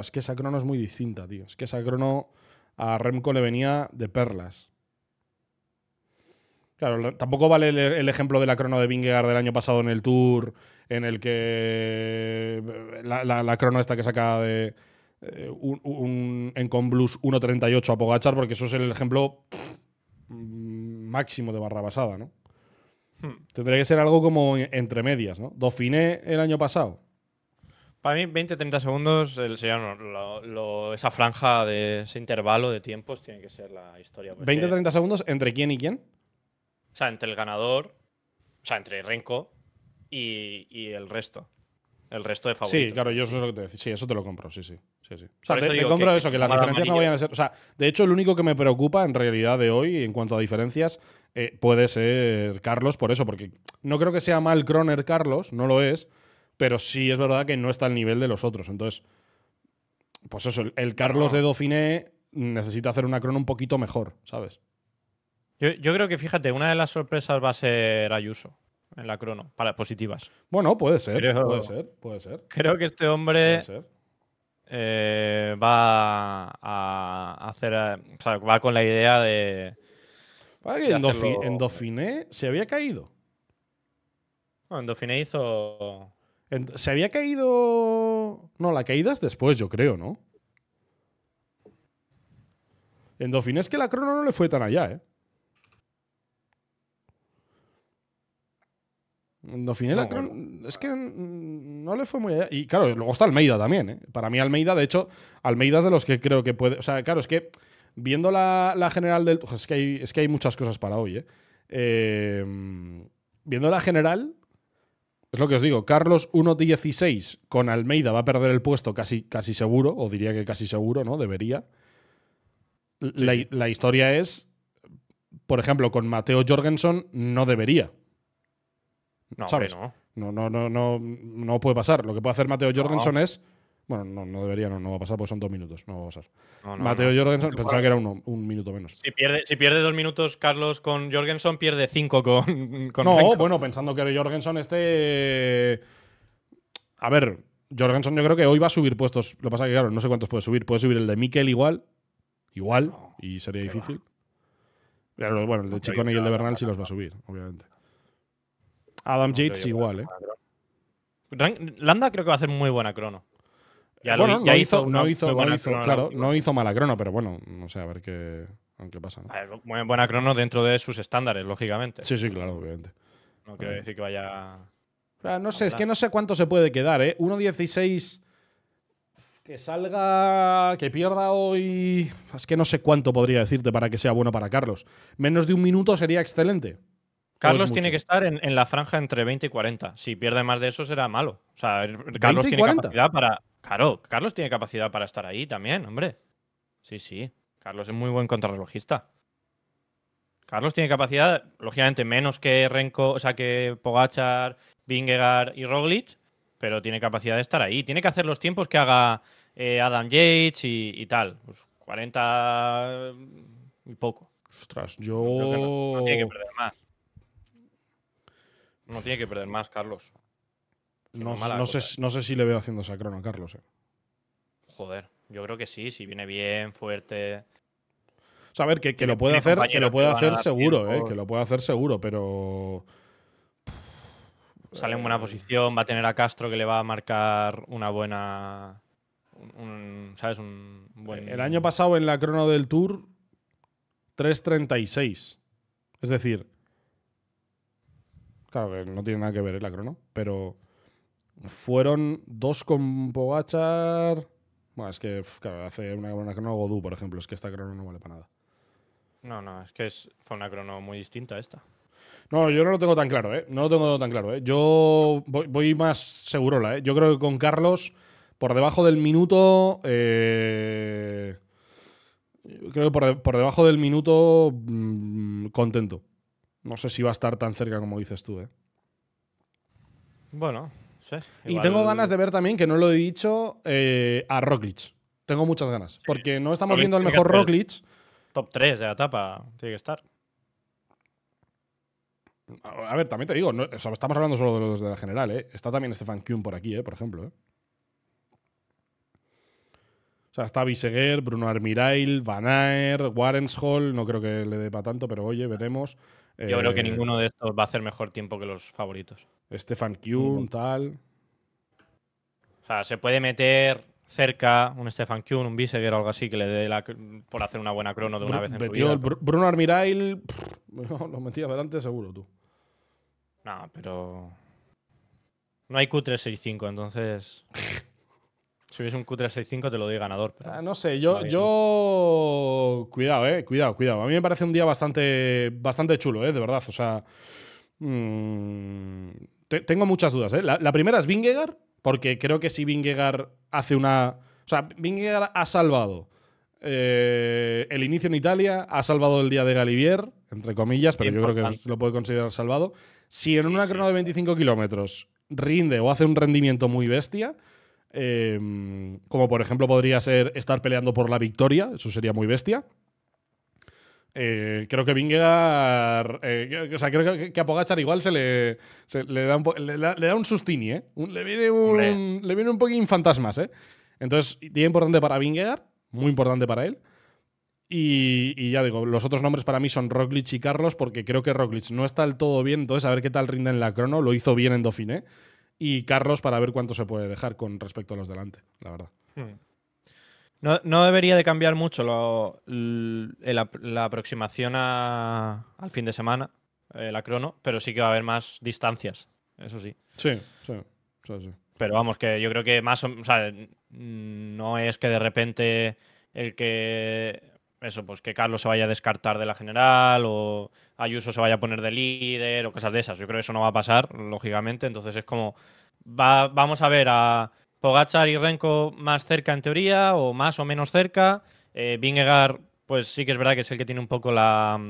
Speaker 1: es que esa crono es muy distinta, tío. Es que esa crono a Remco le venía de perlas. Claro, tampoco vale el, ejemplo de la crono de Vingegaard del año pasado en el Tour, en el que eh, la, crono esta que saca de eh, un, en 1.38 a Pogachar, porque eso es el ejemplo máximo de barra basada, ¿no? Hmm. Tendría que ser algo como entre medias, ¿no? ¿Dofiné el año pasado.
Speaker 2: Para mí, 20-30 segundos sería esa franja de ese intervalo de tiempos tiene que ser la historia. ¿20-30 pues,
Speaker 1: segundos entre quién y quién?
Speaker 2: O sea, entre el ganador, o sea, entre Renko y el resto el resto de Sí,
Speaker 1: claro, yo eso es lo que te decía. Sí, eso te lo compro, sí, sí. sí, sí. te, compro eso, que las diferencias no vayan a ser. O sea, de hecho, el único que me preocupa en realidad de hoy, en cuanto a diferencias, eh, puede ser Carlos, por eso, porque no creo que sea mal Croner Carlos, no lo es, pero sí es verdad que no está al nivel de los otros. Entonces, pues eso, el Carlos ah. de Dauphiné necesita hacer una crono un poquito mejor, ¿sabes?
Speaker 2: yo creo que, fíjate, una de las sorpresas va a ser Ayuso en la crono, para positivas.
Speaker 1: Bueno, puede ser, puede ser, puede ser. Creo que este hombre
Speaker 2: eh, va a hacer, eh, o sea,
Speaker 1: va con la idea de... Ah, en, se había caído.
Speaker 2: No, en hizo...
Speaker 1: se había caído... No, la caída es después, yo creo, ¿no? En es que la crono no le fue tan allá, ¿eh? es que
Speaker 4: no
Speaker 1: le fue muy allá. Y claro, luego está Almeida también. ¿eh? Para mí Almeida, de hecho, Almeida es de los que creo que puede... O sea, claro, es que viendo la, general del... Pues es que, hay, es que hay muchas cosas para hoy. ¿eh? Em, viendo la general, es lo que os digo, Carlos 1.16 con Almeida va a perder el puesto casi, casi seguro, o diría que casi seguro, ¿no? Debería. la, historia es, por ejemplo, con Mateo Jorgensen no debería. No, no. No, no, no, no, puede pasar. Lo que puede hacer Mateo Jorgensen es. Bueno, no, no debería, no, va a pasar porque son dos minutos, no va a pasar. Mateo Jorgensen pensaba que era uno, un minuto menos.
Speaker 2: Si pierde, si pierde dos minutos Carlos con Jorgensen, pierde cinco
Speaker 1: con. no, bueno, pensando que Jorgensen esté… A ver, Jorgensen yo creo que hoy va a subir puestos. Lo que pasa que, claro, no sé cuántos puede subir. Puede subir el de Mikel igual. Igual. y sería difícil. Pero, bueno, el de Chicone y el de Bernal sí los va a subir, obviamente. Adam Yates igual, ¿eh?
Speaker 2: Landa creo que va a hacer muy buena crono.
Speaker 1: Ya no hizo, no hizo, claro, no hizo mala crono, pero bueno, no sé, a ver qué,
Speaker 2: pasa. buena crono dentro de sus estándares, lógicamente. Sí, sí, claro, obviamente. No quiero decir que vaya.
Speaker 1: no sé, es que no sé cuánto se puede quedar, ¿eh? 1.16 que salga, que pierda hoy. Es que no sé cuánto podría decirte para que sea bueno para Carlos. Menos de un minuto sería excelente. Carlos tiene que
Speaker 2: estar en, la franja entre 20 y 40. Si pierde más de eso será malo. O sea, Carlos tiene capacidad para. Claro, Carlos tiene capacidad para estar ahí también, hombre. Sí, sí. Carlos es muy buen contrarrelojista. Carlos tiene capacidad, lógicamente, menos que Renko, o sea, que Pogachar, Vingegaard y Roglic, pero tiene capacidad de estar ahí. Tiene que hacer los tiempos que haga eh, Adam Yates y, tal. Pues 40
Speaker 1: y poco. Ostras, yo. no, tiene que perder
Speaker 2: más. No tiene que perder más, Carlos.
Speaker 1: No, eh. sé, si le veo haciendo sacrón a Carlos. Eh.
Speaker 2: Joder, yo creo que sí, si viene bien, fuerte.
Speaker 1: O a ver, que, lo puede hacer, que lo puede hacer seguro, eh, que lo puede hacer seguro, pero.
Speaker 2: Sale en buena eh. posición, va a tener a Castro que le va a marcar una buena. ¿Sabes? Un buen... El año
Speaker 1: pasado en la crono del Tour, 3.36. Es decir, Claro que no tiene nada que ver ¿eh? la crono, pero fueron dos con Pogachar. Bueno, es que, claro, hace una, buena crono Godú, por ejemplo. Es que esta crono no vale para nada.
Speaker 2: No, no, es que es, fue una crono muy distinta esta.
Speaker 1: No, yo no lo tengo tan claro, ¿eh? No lo tengo tan claro, ¿eh? Yo voy, más seguro, ¿eh? Yo creo que con Carlos, por debajo del minuto. Eh, creo que por, debajo del minuto. Mm, contento. No sé si va a estar tan cerca como dices tú, ¿eh? Bueno, sí. Y tengo ganas de ver también, que no lo he dicho, eh, a Roglic. Tengo muchas ganas. Porque no estamos viendo al mejor Roglic.
Speaker 2: top 3 de la etapa tiene que estar.
Speaker 1: A ver, también te digo, estamos hablando solo de los de la general, ¿eh? Está también Stefan Kuhn por aquí, ¿eh? Por ejemplo, ¿eh? O sea, está Biseguer, Bruno Armirail, Van Warrens Hall… no creo que le dé para tanto, pero oye, veremos. Yo creo que eh, ninguno
Speaker 2: de estos va a hacer mejor tiempo que los favoritos.
Speaker 1: Stefan Kuhn, tal.
Speaker 2: O sea, se puede meter cerca un Stefan Kuhn, un Bisegger o algo así que le dé la, por hacer una buena crono de una vez en su
Speaker 1: Bruno Armirail, lo metías delante seguro tú.
Speaker 2: No, pero. No hay Q365, entonces. Si hubiese un Q365 te lo doy ganador.
Speaker 1: Ah, no sé, yo, yo... Cuidado, eh. Cuidado, cuidado. A mí me parece un día bastante, bastante chulo, eh, de verdad. O sea... Mm, tengo muchas dudas, eh. La, primera es Vingegar, porque creo que si Vingegar hace una... O sea, Vingegar ha salvado eh, el inicio en Italia, ha salvado el día de Galivier, entre comillas, pero yo creo que lo puede considerar salvado. Si en una crono de 25 kilómetros rinde o hace un rendimiento muy bestia, Em, como por ejemplo podría ser estar peleando por la victoria, eso sería muy bestia. Eh, creo que Vingegaard. Eh, o sea, creo que, a Pogachar igual se le, le, da, un le, sustini, ¿eh? le, viene un, le viene un poquín fantasmas, Entonces, día importante para Vingegaard, muy importante para él. Y, ya digo, los otros nombres para mí son Roglic y Carlos, porque creo que Roglic no está del todo bien, entonces a ver qué tal rinda en la crono. Lo hizo bien en Dauphiné y Carlos para ver cuánto se puede dejar con respecto a los delante, la verdad.
Speaker 3: Hmm.
Speaker 2: No, debería de cambiar mucho la, aproximación al fin de semana, eh, la crono, pero sí que va a haber más distancias, eso sí. Sí, sí, Pero vamos, que yo creo que más, o, o sea, no es que de repente el que eso, pues que Carlos se vaya a descartar de la general o Ayuso se vaya a poner de líder o cosas de esas. Yo creo que eso no va a pasar, lógicamente. Entonces es como, va, vamos a ver a Pogachar y Renko más cerca en teoría o más o menos cerca. Eh, pues sí que es verdad que es el que tiene un poco la,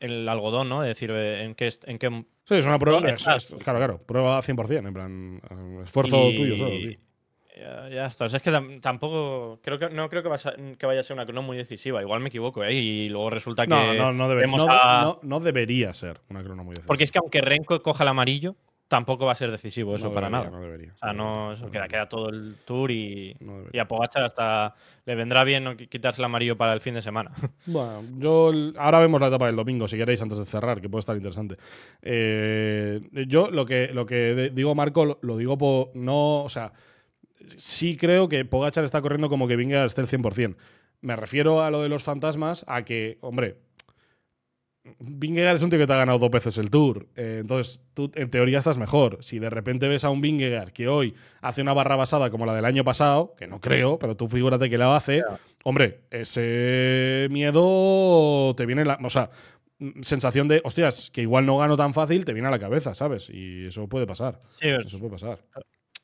Speaker 2: el algodón, ¿no? Es decir, eh, en qué... En qué
Speaker 1: sí, es una prueba, claro, claro, prueba 100%, en plan, eh, esfuerzo tuyo solo. Ya,
Speaker 2: está. O sea, es que tampoco. Creo que, no creo que, vaya a ser una crono muy decisiva. Igual me equivoco, ¿eh? Y luego resulta que. No, no, no, debería
Speaker 1: ser una crono muy decisiva.
Speaker 2: Porque es que aunque Renko coja el amarillo, tampoco va a ser decisivo eso para nada. No debería. O sea, no, eso queda, todo el tour y, y a Pogachar hasta le vendrá bien quitarse el amarillo para el fin de semana. Bueno,
Speaker 1: yo ahora vemos la etapa del domingo, si queréis, antes de cerrar, que puede estar interesante. Eh, yo lo que, lo que digo, Marco, lo digo por no, o sea, sí creo que Pogachar está corriendo como que Vingegaard esté el 100%. Me refiero a lo de los fantasmas, a que, hombre, Vingegaard es un tío que te ha ganado dos veces el Tour. Eh, entonces, tú en teoría estás mejor. Si de repente ves a un Vingegaard que hoy hace una barra basada como la del año pasado, que no creo, pero tú figúrate que la hace, hombre, ese miedo te viene la, o sea, mm, sensación de, hostias, que igual no gano tan fácil, te viene a la cabeza, ¿sabes? Y eso puede pasar. Sí, eso puede pasar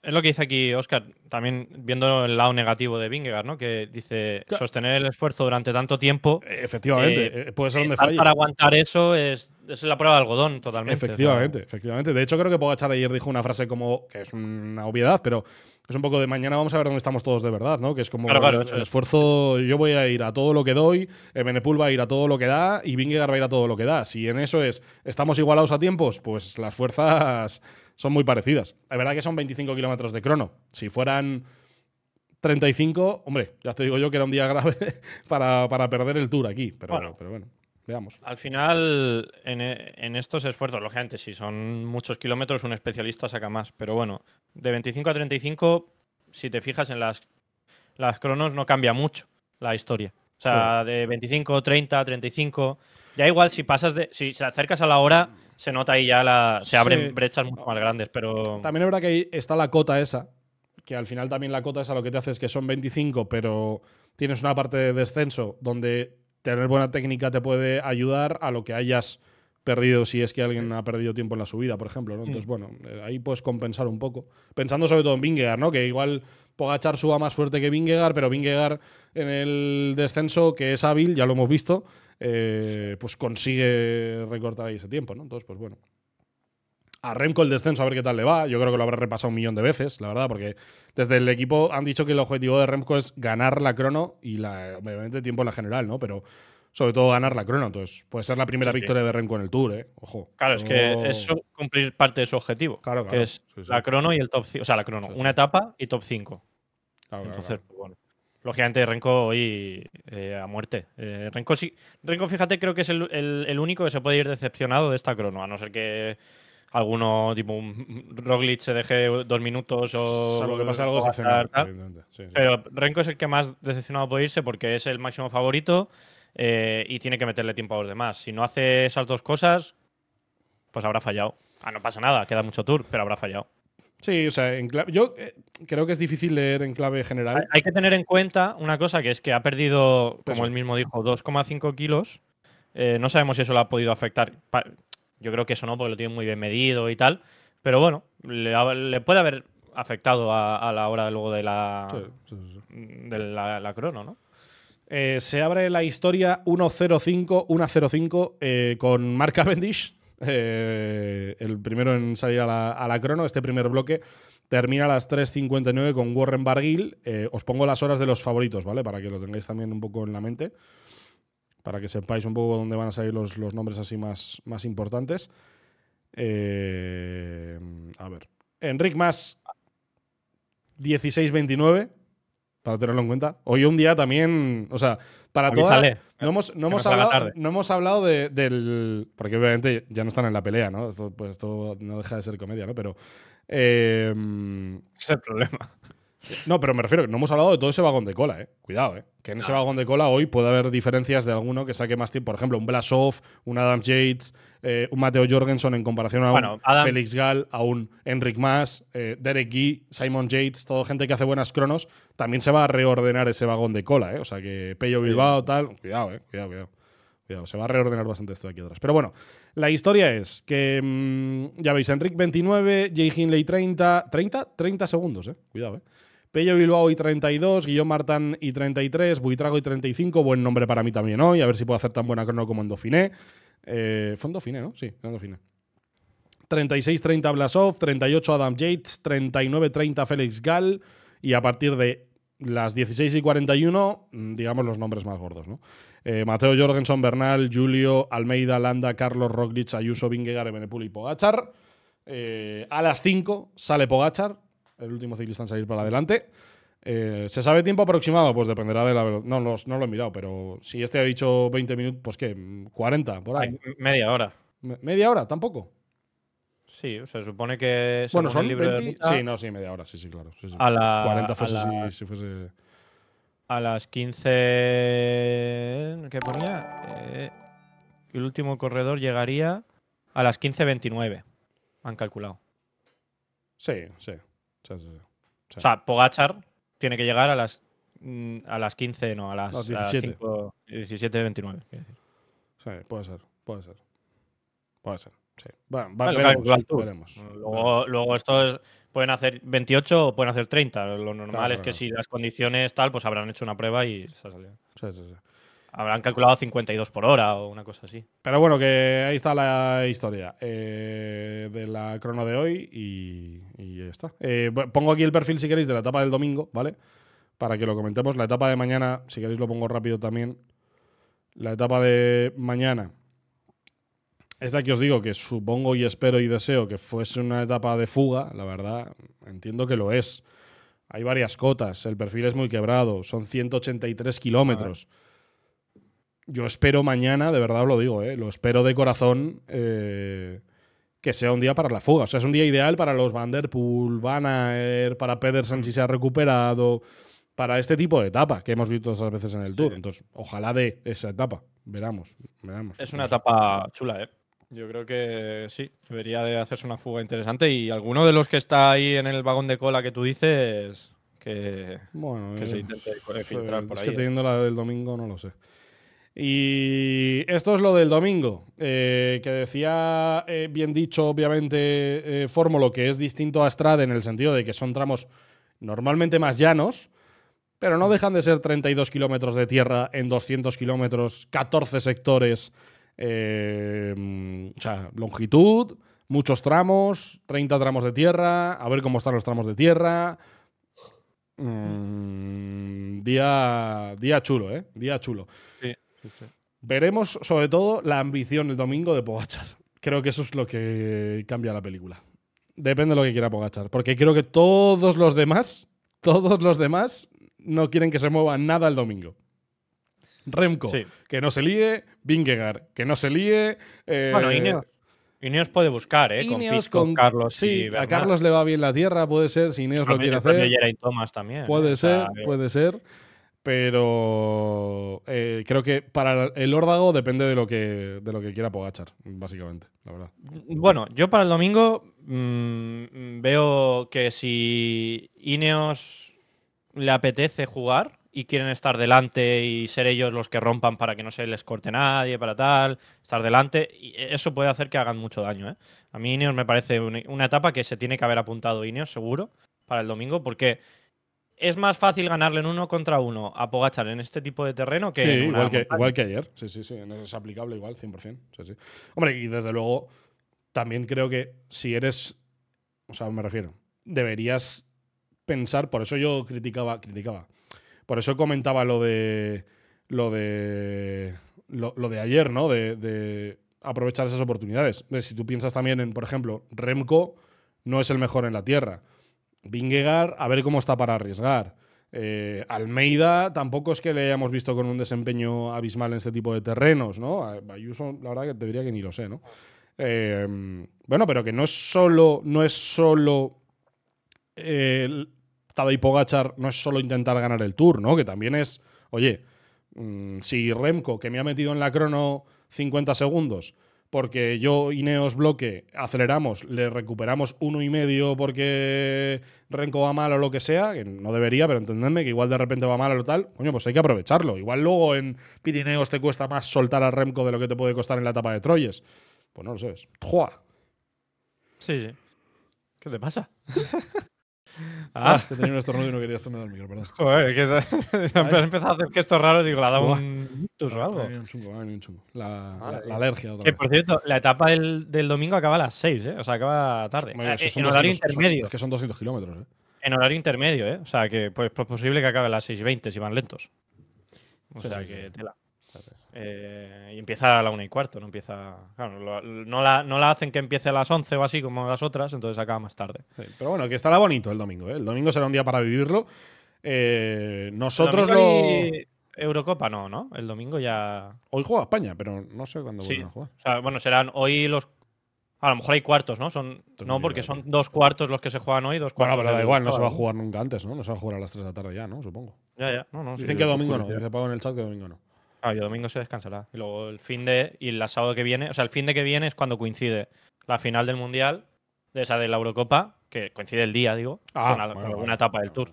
Speaker 2: es lo que dice aquí Oscar, también viendo el lado negativo de Vingegaard, ¿no? Que dice sostener el esfuerzo durante tanto tiempo. Efectivamente, eh, eh, puede ser donde falla. Para aguantar
Speaker 1: eso es,
Speaker 2: es, la prueba de algodón, totalmente. Efectivamente,
Speaker 1: efectivamente. De hecho, creo que Pogachar ayer dijo una frase como que es una obviedad, pero es un poco de mañana vamos a ver dónde estamos todos de verdad, ¿no? Que es como el, esfuerzo, yo voy a ir a todo lo que doy, eh, Menepul va a ir a todo lo que da y Vingegaard va a ir a todo lo que da. Si en eso es, estamos igualados a tiempos, pues las fuerzas son muy parecidas. Es verdad que son 25 kilómetros de crono. Si fueran 35, hombre, ya te digo yo que era un día grave para, perder el tour aquí, pero bueno. Pero bueno. Veamos.
Speaker 2: Al final, e, en, estos esfuerzos, lógicamente, si son muchos kilómetros, un especialista saca más. Pero bueno, de 25 a 35, si te fijas en las, las cronos, no cambia mucho la historia. O sea, de 25, 30, 35. Ya igual, si pasas de. Si se acercas a la hora, se nota ahí ya la, se abren brechas mucho más grandes, pero... También es
Speaker 1: verdad que ahí está la cota esa, que al final también la cota esa lo que te hace es que son 25, pero tienes una parte de descenso donde tener buena técnica te puede ayudar a lo que hayas perdido si es que alguien ha perdido tiempo en la subida, por ejemplo. Entonces, mm. bueno, eh, ahí puedes compensar un poco. Pensando sobre todo en Vingegaard, ¿no? que igual Pogachar suba más fuerte que Vingegaard, pero Vingegaard en el descenso, que es hábil, ya lo hemos visto, eh, pues consigue recortar ahí ese tiempo, ¿no? Entonces, pues bueno. A Remco el descenso, a ver qué tal le va. Yo creo que lo habrá repasado un millón de veces, la verdad, porque desde el equipo han dicho que el objetivo de Remco es ganar la crono y, la, obviamente, tiempo en la general, ¿no? Pero sobre todo ganar la crono. Entonces, puede ser la primera victoria de Remco en el Tour, ¿eh? Ojo. Claro, es
Speaker 3: que es cumplir
Speaker 2: parte de su objetivo. Claro, Que es la crono y el top 5. O sea, la crono, una etapa y top 5. Claro, Entonces, pues bueno lógicamente Renko hoy eh, a muerte. Eh, Renko, sí, fíjate, creo que es el, único que se puede ir decepcionado de esta crono, a no ser que alguno, tipo un Roglic se deje dos minutos o... Salvo que pasa algo se Sí, Pero Renko es el que más decepcionado puede irse porque es el máximo favorito eh, y tiene que meterle tiempo a los demás. Si no hace esas dos cosas, pues habrá fallado. Ah, no pasa nada, queda mucho tour, pero habrá fallado.
Speaker 1: Sí, o sea, yo eh, creo que es difícil leer en clave general.
Speaker 2: Hay que tener en cuenta una cosa, que es que ha perdido, como él mismo dijo, 2,5 kilos. Eh, no sabemos si eso lo ha podido afectar. Yo creo que eso no, porque lo tiene muy bien medido y tal. Pero bueno, le, puede haber afectado a, la hora luego de la,
Speaker 1: De la, crono, ¿no? Eh, se abre la historia 105-105 eh, con Mark Cavendish eh, el primero en salir a la, crono, este primer bloque. Termina a las 3.59 con Warren Barguil. Eh, os pongo las horas de los favoritos, ¿vale? Para que lo tengáis también un poco en la mente. Para que sepáis un poco dónde van a salir los, nombres así más, más importantes. Eh, a ver. Enric Más, 16.29 tenerlo en cuenta. Hoy un día también, o sea, para todos. No hemos, no hemos hablado, no hemos hablado de, del. Porque obviamente ya no están en la pelea, ¿no? Esto, pues, esto no deja de ser comedia, ¿no? Pero. Eh, es el problema. No, pero me refiero que no hemos hablado de todo ese vagón de cola, ¿eh? Cuidado, ¿eh? Que en ese vagón de cola hoy puede haber diferencias de alguno que saque más tiempo. Por ejemplo, un Blasov, un Adam Yates, eh, un Mateo Jorgensen en comparación a un Félix Gall, a un Enric Mas, eh, Derek Guy, Simon Yates, toda gente que hace buenas cronos. También se va a reordenar ese vagón de cola, ¿eh? O sea, que Pello Bilbao, tal. Cuidado, ¿eh? Cuidado, cuidado. se va a reordenar bastante esto de aquí atrás. Pero bueno, la historia es que, mm, ya veis, Enric 29, Jay Hinley 30, 30, 30 segundos, ¿eh? Cuidado, ¿eh? Pello Bilbao y 32, Guillón Martán y 33, Buitrago y 35, buen nombre para mí también hoy, a ver si puedo hacer tan buena crono como en Dauphiné. Eh, fue en Dauphiné, ¿no? Sí, en Dauphiné. 36-30 Blasov, 38 Adam Yates, 39-30 Félix Gall y a partir de las 16 y 41, mm, digamos los nombres más gordos, ¿no? Eh, Mateo Jorgensen, Bernal, Julio, Almeida, Landa, Carlos Roglic, Ayuso, Vingegaard, Benepul y Pogachar. Eh, a las 5 sale Pogachar, el último ciclista en salir para adelante. Eh, ¿Se sabe tiempo aproximado? Pues dependerá de la velocidad. No, no, lo he mirado, pero si este ha dicho 20 minutos, pues qué, 40, por ahí. media hora. ¿Media hora? Tampoco. Sí, se supone que. Bueno, son sí, no, sí, media hora, sí, sí, claro. A las... 40 fuese si, fuese. A
Speaker 2: las 15. ¿Qué ponía? Eh, el último corredor llegaría a las 15.29, han calculado.
Speaker 1: Sí, sí. O sea,
Speaker 2: Pogachar tiene que llegar a las, mm, a las 15, no, a las, 17:29, 17. 17, 29.
Speaker 1: Sí, puede ser, puede ser. Puede ser. Sí. Bueno, vale,
Speaker 3: veremos,
Speaker 2: luego, luego estos pueden hacer 28 o pueden hacer 30. Lo normal es que si las condiciones tal, pues habrán hecho una prueba y se ha salido. Sí, sí, sí. Habrán calculado 52 por hora o una
Speaker 1: cosa así. Pero bueno, que ahí está la historia eh, de la crono de hoy y, ya está. Eh, pongo aquí el perfil, si queréis, de la etapa del domingo, ¿vale? Para que lo comentemos. La etapa de mañana, si queréis, lo pongo rápido también. La etapa de mañana es que os digo que supongo y espero y deseo que fuese una etapa de fuga, la verdad, entiendo que lo es. Hay varias cotas, el perfil es muy quebrado, son 183 kilómetros yo espero mañana, de verdad os lo digo, eh, lo espero de corazón, eh, que sea un día para la fuga. O sea, es un día ideal para los Van Vanderpool, Aert, para Pedersen si se ha recuperado, para este tipo de etapa que hemos visto muchas veces en el Tour. Entonces, ojalá de esa etapa. Veramos, veramos. Es una
Speaker 2: etapa chula, ¿eh? Yo creo que sí, debería de hacerse una fuga interesante y alguno de los que está ahí en el vagón de cola que tú dices que,
Speaker 1: se eh, intente filtrar por ahí. Es que teniendo la del domingo no lo sé. Y esto es lo del domingo, eh, que decía, eh, bien dicho, obviamente, eh, Fórmulo, que es distinto a Strade en el sentido de que son tramos normalmente más llanos, pero no dejan de ser 32 kilómetros de tierra en 200 kilómetros, 14 sectores, em, o sea, longitud, muchos tramos, 30 tramos de tierra, a ver cómo están los tramos de tierra. Mm, día, día chulo, ¿eh? Día chulo. Sí. Veremos, sobre todo, la ambición el domingo de Pogachar. Creo que eso es lo que cambia la película. Depende de lo que quiera Pogachar. Porque creo que todos los demás, todos los demás, no quieren que se mueva nada el domingo. Remco, que no se líe. Bingegar que no se líe. Eh, bueno, Ineos. puede buscar, ¿eh? con, Carlos. a Carlos le va bien la tierra, puede ser. Si Ineos lo quiere hacer. Puede eh, ser, puede ser pero eh, creo que para el órdago depende de lo que de lo que quiera Pogachar, básicamente, la verdad. Bueno, yo para el domingo
Speaker 2: mm, veo que si Ineos le apetece jugar y quieren estar delante y ser ellos los que rompan para que no se les corte nadie, para tal, estar delante, y eso puede hacer que hagan mucho daño. ¿eh? A mí Ineos me parece una etapa que se tiene que haber apuntado Ineos, seguro, para el domingo, porque es más fácil ganarle en uno contra uno a en este tipo de terreno que. en igual, que igual, que,
Speaker 1: ayer. Sí, sí, sí. Es aplicable igual, 100%. Sí, sí. Hombre, y desde luego, también creo que si eres. O sea, me refiero. Deberías pensar. Por eso yo criticaba. criticaba por eso comentaba lo de. Lo de. Lo, de ayer, ¿no? De, de aprovechar esas oportunidades. Si tú piensas también en, por ejemplo, Remco no es el mejor en la tierra. Vingegaard, a ver cómo está para arriesgar. Eh, Almeida tampoco es que le hayamos visto con un desempeño abismal en este tipo de terrenos, ¿no? la verdad que te diría que ni lo sé, ¿no? Eh, bueno, pero que no es solo, no es solo eh, Tadej Pogachar, no es solo intentar ganar el Tour, ¿no? Que también es, oye, mm, si Remco, que me ha metido en la crono 50 segundos, porque yo Ineos bloque, aceleramos, le recuperamos uno y medio porque Renko va mal o lo que sea, que no debería, pero entendedme que igual de repente va mal o tal, coño, pues hay que aprovecharlo. Igual luego en Pirineos te cuesta más soltar a Remco de lo que te puede costar en la etapa de Troyes. Pues no lo sabes. Sí, sí. ¿Qué te pasa? Ah. Te ah, tenía un estornudo y no quería estornudar el micro, perdón. Joder, que has empezado a hacer gestos raros, digo, la da un tus o algo. Un chungo, La, alergia. por
Speaker 2: cierto, la etapa del, domingo acaba a las 6, ¿eh? O sea, acaba tarde. Bueno, eh, en horario intermedio. es que son 200 kilómetros, ¿eh? En horario intermedio, ¿eh? O sea, que es pues, pues, posible que acabe a las 6 y 20 si van lentos. O sea, que tela. Eh, y empieza a la una y cuarto, no empieza. no, la, hacen que empiece a las 11 o así como las otras, entonces acaba más tarde.
Speaker 1: pero bueno, que estará bonito el domingo, ¿eh? El domingo será un día para vivirlo. Eh, nosotros lo.
Speaker 2: Eurocopa no, ¿no? El domingo ya.
Speaker 1: Hoy juega España, pero
Speaker 2: no sé cuándo sí. a jugar. O sea, bueno, serán hoy los. A lo mejor hay cuartos, ¿no? Son, no, porque son dos cuartos los que se juegan hoy, dos cuartos. Bueno, pero da igual, no se va a jugar
Speaker 1: nunca antes, ¿no? No se va a jugar a las 3 de la tarde ya, ¿no? Supongo. Ya, ya. No, no, Dicen que domingo no. Dice Pago en el chat que domingo no. Ah, domingo se descansará. Y luego
Speaker 2: el fin de. Y el sábado que viene. O sea, el fin de que viene es cuando coincide la final del Mundial, de esa de la Eurocopa, que coincide el día, digo, ah, con, una etapa del Tour.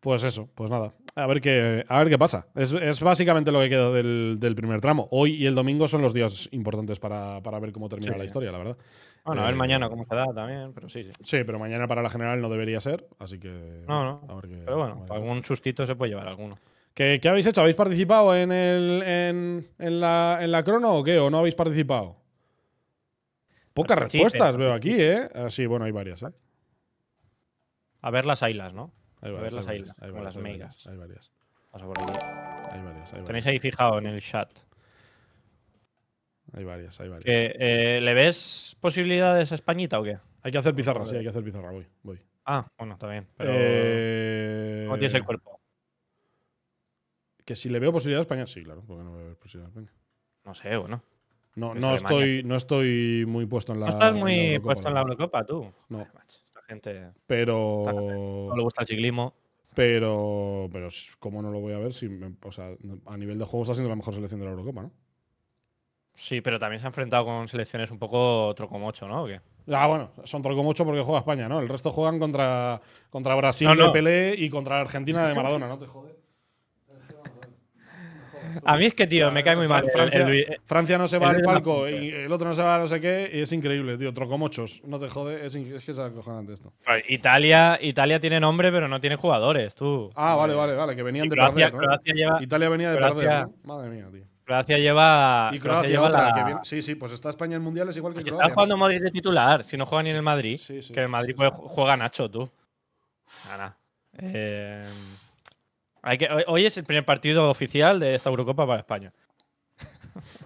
Speaker 1: Pues eso, pues nada. A ver qué, a ver qué pasa. Es, básicamente lo que queda del, primer tramo. Hoy y el domingo son los días importantes para, ver cómo termina la historia, la verdad. Bueno, a ver eh, mañana cómo se da también, pero sí, sí. Sí, pero mañana para la general no debería ser, así
Speaker 4: que. No, no. pero bueno,
Speaker 1: algún sustito se puede llevar alguno. ¿Qué, habéis hecho? ¿Habéis participado en, la, en, o qué? ¿O no habéis participado? Pocas respuestas veo aquí, ¿eh? Ah, sí, bueno, hay varias, ¿eh?
Speaker 2: A ver las islas, ¿no? a ver las hay islas, las meigas.
Speaker 1: Hay varias. Hay varias. Tenéis ahí fijado en el chat. Hay varias, hay varias.
Speaker 2: Eh, ¿Le ves posibilidades a Españita o qué? Hay que hacer pizarra, sí, hay que hacer pizarra.
Speaker 1: Voy, voy. Ah, bueno, está bien. Pero... Eh... tienes el cuerpo? Que si le veo posibilidad a España, sí, claro, porque no veo posibilidad a España. No sé, bueno. No, no, estoy, no estoy muy puesto en la. No estás muy puesto en la
Speaker 2: Eurocopa, tú. No. esta gente.
Speaker 1: Pero. no le gusta el ciclismo. Pero. Pero, ¿cómo no lo voy a ver? Si, o sea, a nivel de juego está siendo la mejor selección de la Eurocopa, ¿no?
Speaker 2: Sí, pero también se ha enfrentado con selecciones un poco trocomocho, ¿no?
Speaker 1: Ah, bueno, son trocomocho porque juega España, ¿no? El resto juegan contra, contra Brasil de Pelé y contra Argentina de Maradona, ¿no? Te jode. A mí es que, tío, me cae muy mal. Francia, no se va al palco, y el otro no se va a no sé qué, y es increíble, tío. Trocomochos, no te jode, es, es que es antes esto.
Speaker 2: Italia, Italia tiene nombre, pero no tiene jugadores, tú. Ah, vale, vale, vale, que venían de perder. ¿no? Italia venía de Croacia, perder.
Speaker 1: Madre mía, tío.
Speaker 2: Croacia lleva. Y Croacia, lleva otra,
Speaker 1: Sí, sí, pues está España en Mundial es igual que Croacia. Está jugando
Speaker 2: Madrid de titular, si no juega ni en el Madrid. que en el Madrid juega Nacho, tú. Nada. Eh hoy es el primer partido oficial de esta Eurocopa para España.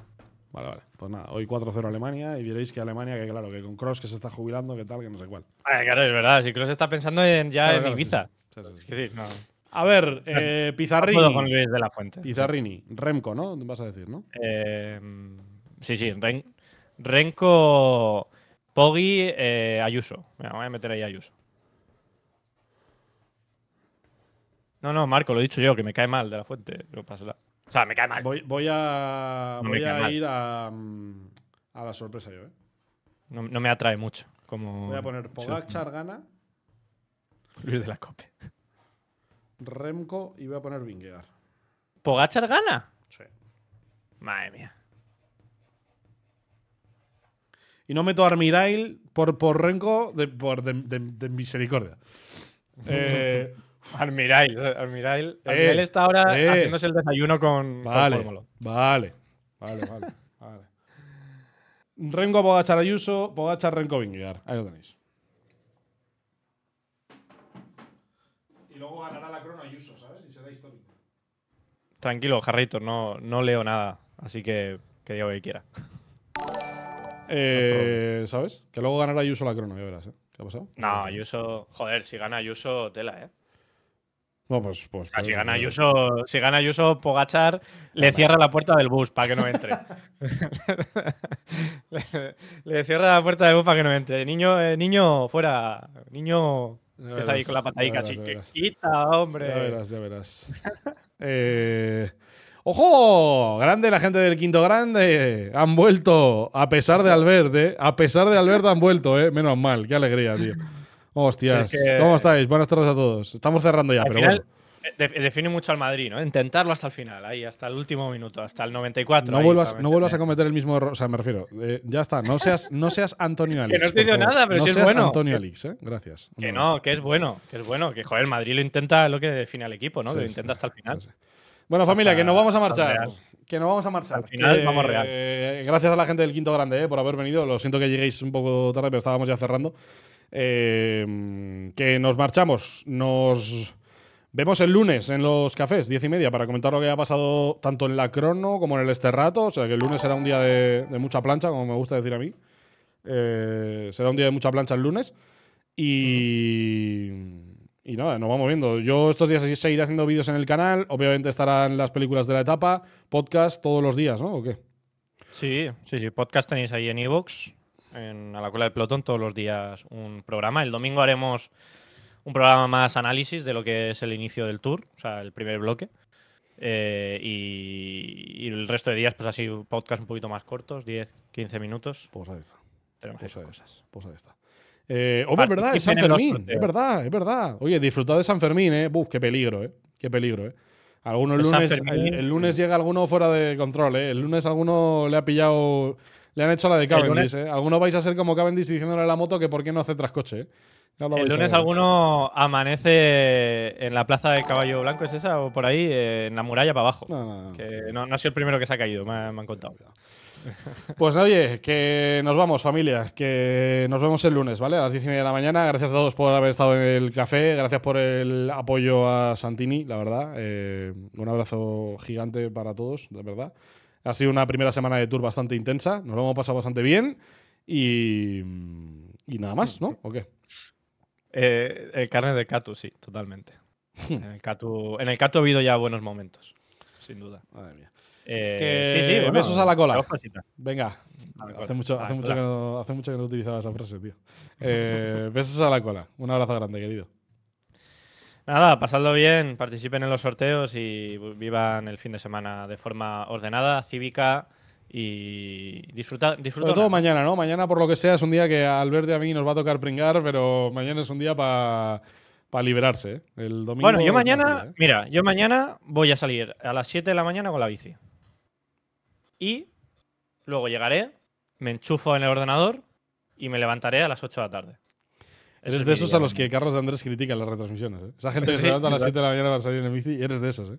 Speaker 1: Vale, vale. Pues nada, hoy 4-0 Alemania y diréis que Alemania, que claro, que con Kroos que se está jubilando, que tal, que no sé cuál.
Speaker 2: Ah, claro, es verdad. Si Kroos está pensando en, ya en Ibiza. Es que A ver, eh, Pizarrini. con de la Fuente. Pizarrini,
Speaker 1: Remco, ¿no? Vas a decir,
Speaker 2: ¿no? Eh, sí, sí, Remco, Poggi, eh, Ayuso. voy a meter ahí a Ayuso. No, no, Marco, lo he dicho yo, que me cae mal de la fuente. O
Speaker 1: sea, me cae mal. Voy, a, ir mm, a, la sorpresa yo, ¿eh?
Speaker 2: No, me atrae mucho. Voy a poner Pogachar gana. Luis de la Cope.
Speaker 1: Remco y voy a poner Vingegaard. ¿Pogachar gana? Sí. Madre mía. Y no meto a Armirail por, por de, de misericordia. eh,
Speaker 2: Almirail, Almirail. Almirail eh, está ahora eh. haciéndose el desayuno con, vale,
Speaker 1: Vale, vale, vale, vale. Rengo Pogachar Ayuso, Pogachar Renko Binguiar. Ahí lo tenéis. Y luego ganará la crono Ayuso, ¿sabes? Y será histórico.
Speaker 2: Tranquilo, Jarrito, no, no leo nada.
Speaker 1: Así que que diga lo que quiera. Eh, ¿Sabes? Que luego ganará Ayuso la crono, ya verás. ¿eh? ¿Qué ha pasado? No,
Speaker 2: Ayuso. Joder, si gana Ayuso, tela, ¿eh? No, pues, pues, pues, si, gana eh, Ayuso, si Pogachar le cierra la puerta del bus para que no entre. le, cierra la puerta del bus para que no entre. Niño, eh, niño fuera. Niño, empieza ahí con la patadica
Speaker 3: quita,
Speaker 1: hombre. Ya verás, ya verás. Eh, ¡Ojo! Grande la gente del Quinto Grande. Han vuelto, a pesar de Alberto A pesar de Alberto han vuelto, ¿eh? Menos mal, qué alegría, tío. Hostias, ¿cómo estáis? Buenas tardes a todos. Estamos cerrando ya, pero bueno.
Speaker 2: Eh, define mucho al Madrid, ¿no? Intentarlo hasta el final, ahí, hasta el último minuto, hasta el 94. No, vuelvas, no vuelvas
Speaker 1: a cometer el mismo error, o sea, me refiero. Eh, ya está, no seas, no seas Antonio Alix. que no he dicho nada, pero si es seas bueno. Antonio Alix, ¿eh? Gracias.
Speaker 2: Que no, que es bueno, que es bueno, que joder, el Madrid lo intenta lo que define al equipo, ¿no? lo intenta hasta el final. bueno, familia, que nos vamos a marchar que nos vamos a marchar. Al final vamos
Speaker 1: real. gracias a la gente del Quinto Grande eh, por haber venido. Lo siento que lleguéis un poco tarde, pero estábamos ya cerrando. Em, que nos marchamos. Nos vemos el lunes en los cafés, diez y media, para comentar lo que ha pasado tanto en la crono como en el este rato O sea, que el lunes será un día de, mucha plancha, como me gusta decir a mí. Eh, será un día de mucha plancha el lunes. Y. Y nada, nos vamos viendo. Yo estos días seguiré haciendo vídeos en el canal. Obviamente estarán las películas de la etapa, podcast todos los días, ¿no?
Speaker 2: Sí, sí, sí. Podcast tenéis ahí en Evox a la cola del pelotón todos los días un programa. El domingo haremos un programa más análisis de lo que es el inicio del tour, o sea, el primer bloque. Eh, y, el resto de días, pues así, podcast un poquito más cortos, 10, 15 minutos. Pues de está. Tenemos cosas.
Speaker 1: es verdad, es San Fermín. Es verdad, es verdad. Oye, disfrutad de San Fermín, ¿eh? Buf, qué peligro, ¿eh? Qué peligro, ¿eh? Algunos lunes, el, lunes llega alguno fuera de control, ¿eh? El lunes alguno le ha pillado le han hecho la de Cavendish, ¿eh? Algunos vais a ser como Cavendish diciéndole a la moto que por qué no hace trascoche, ¿eh? El lunes
Speaker 2: alguno amanece en la plaza de Caballo Blanco, ¿es esa? O por ahí, eh, en la muralla para abajo. No, no, ha sido el primero que se ha caído, me,
Speaker 1: han, contado. Pues oye, que nos vamos, familia. Que nos vemos el lunes, ¿vale? A las 10 y media de la mañana. Gracias a todos por haber estado en el café. Gracias por el apoyo a Santini, la verdad. Eh, un abrazo gigante para todos, de verdad. Ha sido una primera semana de tour bastante intensa, nos lo hemos pasado bastante bien y, nada más, ¿no? ¿O qué?
Speaker 2: Eh, el carne de Katu, sí, totalmente. en, el Catu ha habido ya buenos momentos, sin duda. Madre mía.
Speaker 4: Eh, sí,
Speaker 2: sí, besos a la cola.
Speaker 1: Venga, hace, mucho, hace mucho, que no, hace mucho que no utilizaba esa frase, tío. Eh, besos a la cola. Un abrazo grande, querido. Nada, pasadlo
Speaker 2: bien, participen en los sorteos y vivan el fin de semana de forma ordenada, cívica y disfruta, Sobre todo mañana,
Speaker 1: ¿no? Mañana, por lo que sea, es un día que al verde a mí nos va a tocar pringar, pero mañana es un día para liberarse. ¿eh? El bueno, yo mañana, ¿eh? mira, yo mañana voy a salir a las 7 de la mañana con la bici.
Speaker 2: Y luego llegaré, me enchufo en el ordenador y me levantaré a las 8 de la tarde.
Speaker 1: Eres de esos a los que Carlos de Andrés critica en las retransmisiones. ¿eh? Esa gente que se levanta a las 7 de la mañana para salir en el bici, eres de esos. ¿eh?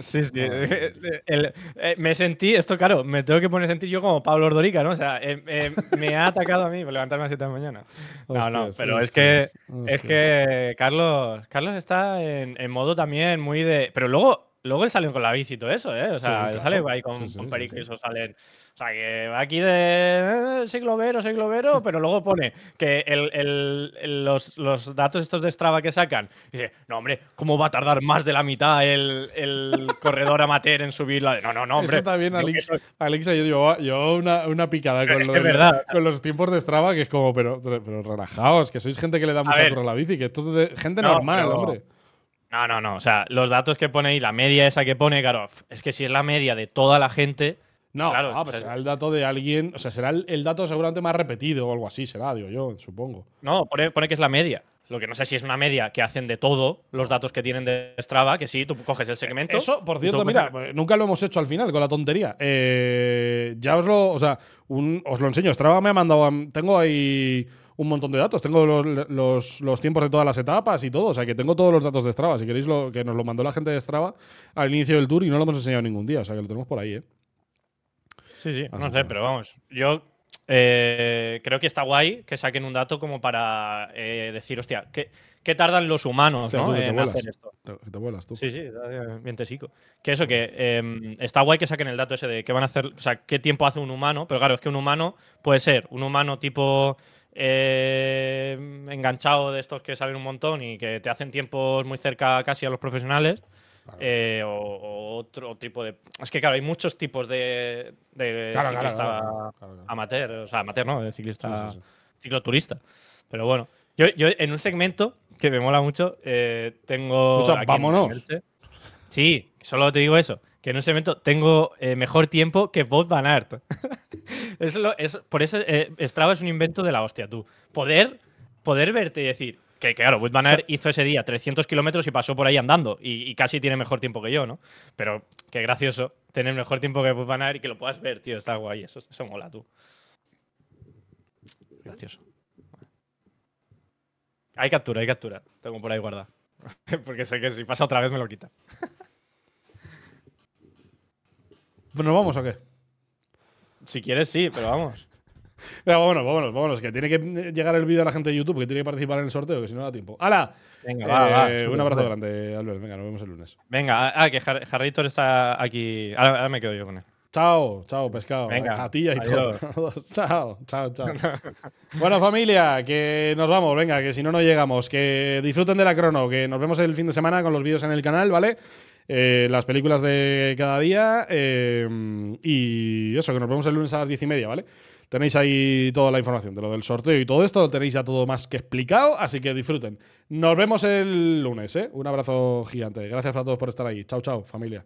Speaker 1: Sí,
Speaker 3: sí. Ah.
Speaker 1: Eh, me sentí,
Speaker 2: esto claro, me tengo que poner a sentir yo como Pablo Ordorica, ¿no? O sea, eh, eh, me ha atacado a mí por levantarme a las 7 de la mañana. No, no, pero es que es que Carlos, Carlos está en, en, modo también muy de. Pero luego Luego él sale con la bici y todo eso, ¿eh? O sea, él sale ahí con, sí, o salen. O sea, que va aquí de eh, siglo soy siglo soy pero luego pone que el, los, datos estos de Strava que sacan, dice, no, hombre, ¿cómo va a tardar más de la mitad el, corredor amateur en subir la... No, no, no, hombre. Eso también, Alex,
Speaker 1: soy... yo llevo, yo una, picada con, los tiempos de Strava, que es como, pero, pero, relajaos, que sois gente que le da mucho a, a la bici, que esto es de gente normal, hombre.
Speaker 4: No,
Speaker 2: no, no. O sea, los datos que pone ahí, la media esa que pone Garof, es que si es la media de toda la gente.
Speaker 1: No, claro, ah, pues será el dato de alguien. O sea, será el, dato seguramente más repetido o algo así, será, digo yo, supongo.
Speaker 2: No, pone, que es la media. Lo que no sé si es una media que hacen de todo los datos que tienen de Strava, que sí, tú coges el eh, segmento. Eso, por cierto, mira,
Speaker 1: nunca lo hemos hecho al final con la tontería. Eh, ya os lo, o sea, os lo enseño. Strava me ha mandado, tengo ahí un montón de datos. Tengo los, tiempos de todas las etapas y todo. O sea, que tengo todos los datos de Strava. Si queréis lo, que nos lo mandó la gente de Strava al inicio del tour y no lo hemos enseñado ningún día. O sea, que lo tenemos por ahí, ¿eh?
Speaker 4: Sí, sí.
Speaker 2: no sé, pero vamos. Yo eh, creo que está guay que saquen un dato como para eh, decir, hostia, ¿qué, ¿qué, tardan los humanos en hacer esto? Te, te vuelas tú. Sí, sí, bien Que eso, que em, está guay que saquen el dato ese de qué van a hacer, o sea, qué tiempo hace un humano, pero claro, es que un humano puede ser un humano tipo eh, enganchado de estos que salen un montón y que te hacen tiempos muy cerca casi a los profesionales. Eh, o, otro tipo de. Es que, claro, hay muchos tipos de, ciclista amateur, o sea, amateur, ¿no? cicloturista. Pero bueno, yo, en un segmento que me mola mucho, eh, tengo. vámonos. Sí, solo te digo eso en ese momento tengo eh, mejor tiempo que Bob Van es por eso eh, Strava es un invento de la hostia, tú. Poder, poder verte y decir, que, claro, Bob Van hizo ese día 300 kilómetros y pasó por ahí andando y, casi tiene mejor tiempo que yo, ¿no? Pero qué gracioso tener mejor tiempo que Bob Van y que lo puedas ver, tío, está guay, eso, eso mola, tú. Gracioso. Hay captura, hay captura. Tengo por ahí guardada. Porque sé que si
Speaker 1: pasa otra vez me lo quita. Pues ¿Nos vamos o qué? Si quieres, sí, pero vamos. Venga, vámonos, vámonos, vámonos. Que tiene que eh, llegar el vídeo a la gente de YouTube, que tiene que participar en el sorteo, que si no da tiempo. ¡Hala! Venga, va, eh, va, un abrazo grande, Albert. Venga, nos vemos el lunes.
Speaker 2: Venga, ah, ah que Jarritor está aquí. Ahora, me quedo yo con él.
Speaker 1: Chao, chao, pescado. Venga, a ti y a todo. chao, chao, chao. bueno, familia, que nos vamos, venga, que si no, no llegamos. Que disfruten de la crono, que nos vemos el fin de semana con los vídeos en el canal, ¿vale? Eh, las películas de cada día. Eh, y eso, que nos vemos el lunes a las diez y media, ¿vale? Tenéis ahí toda la información de lo del sorteo y todo esto, lo tenéis ya todo más que explicado, así que disfruten. Nos vemos el lunes, ¿eh? Un abrazo gigante. Gracias a todos por estar ahí. Chao, chao, familia.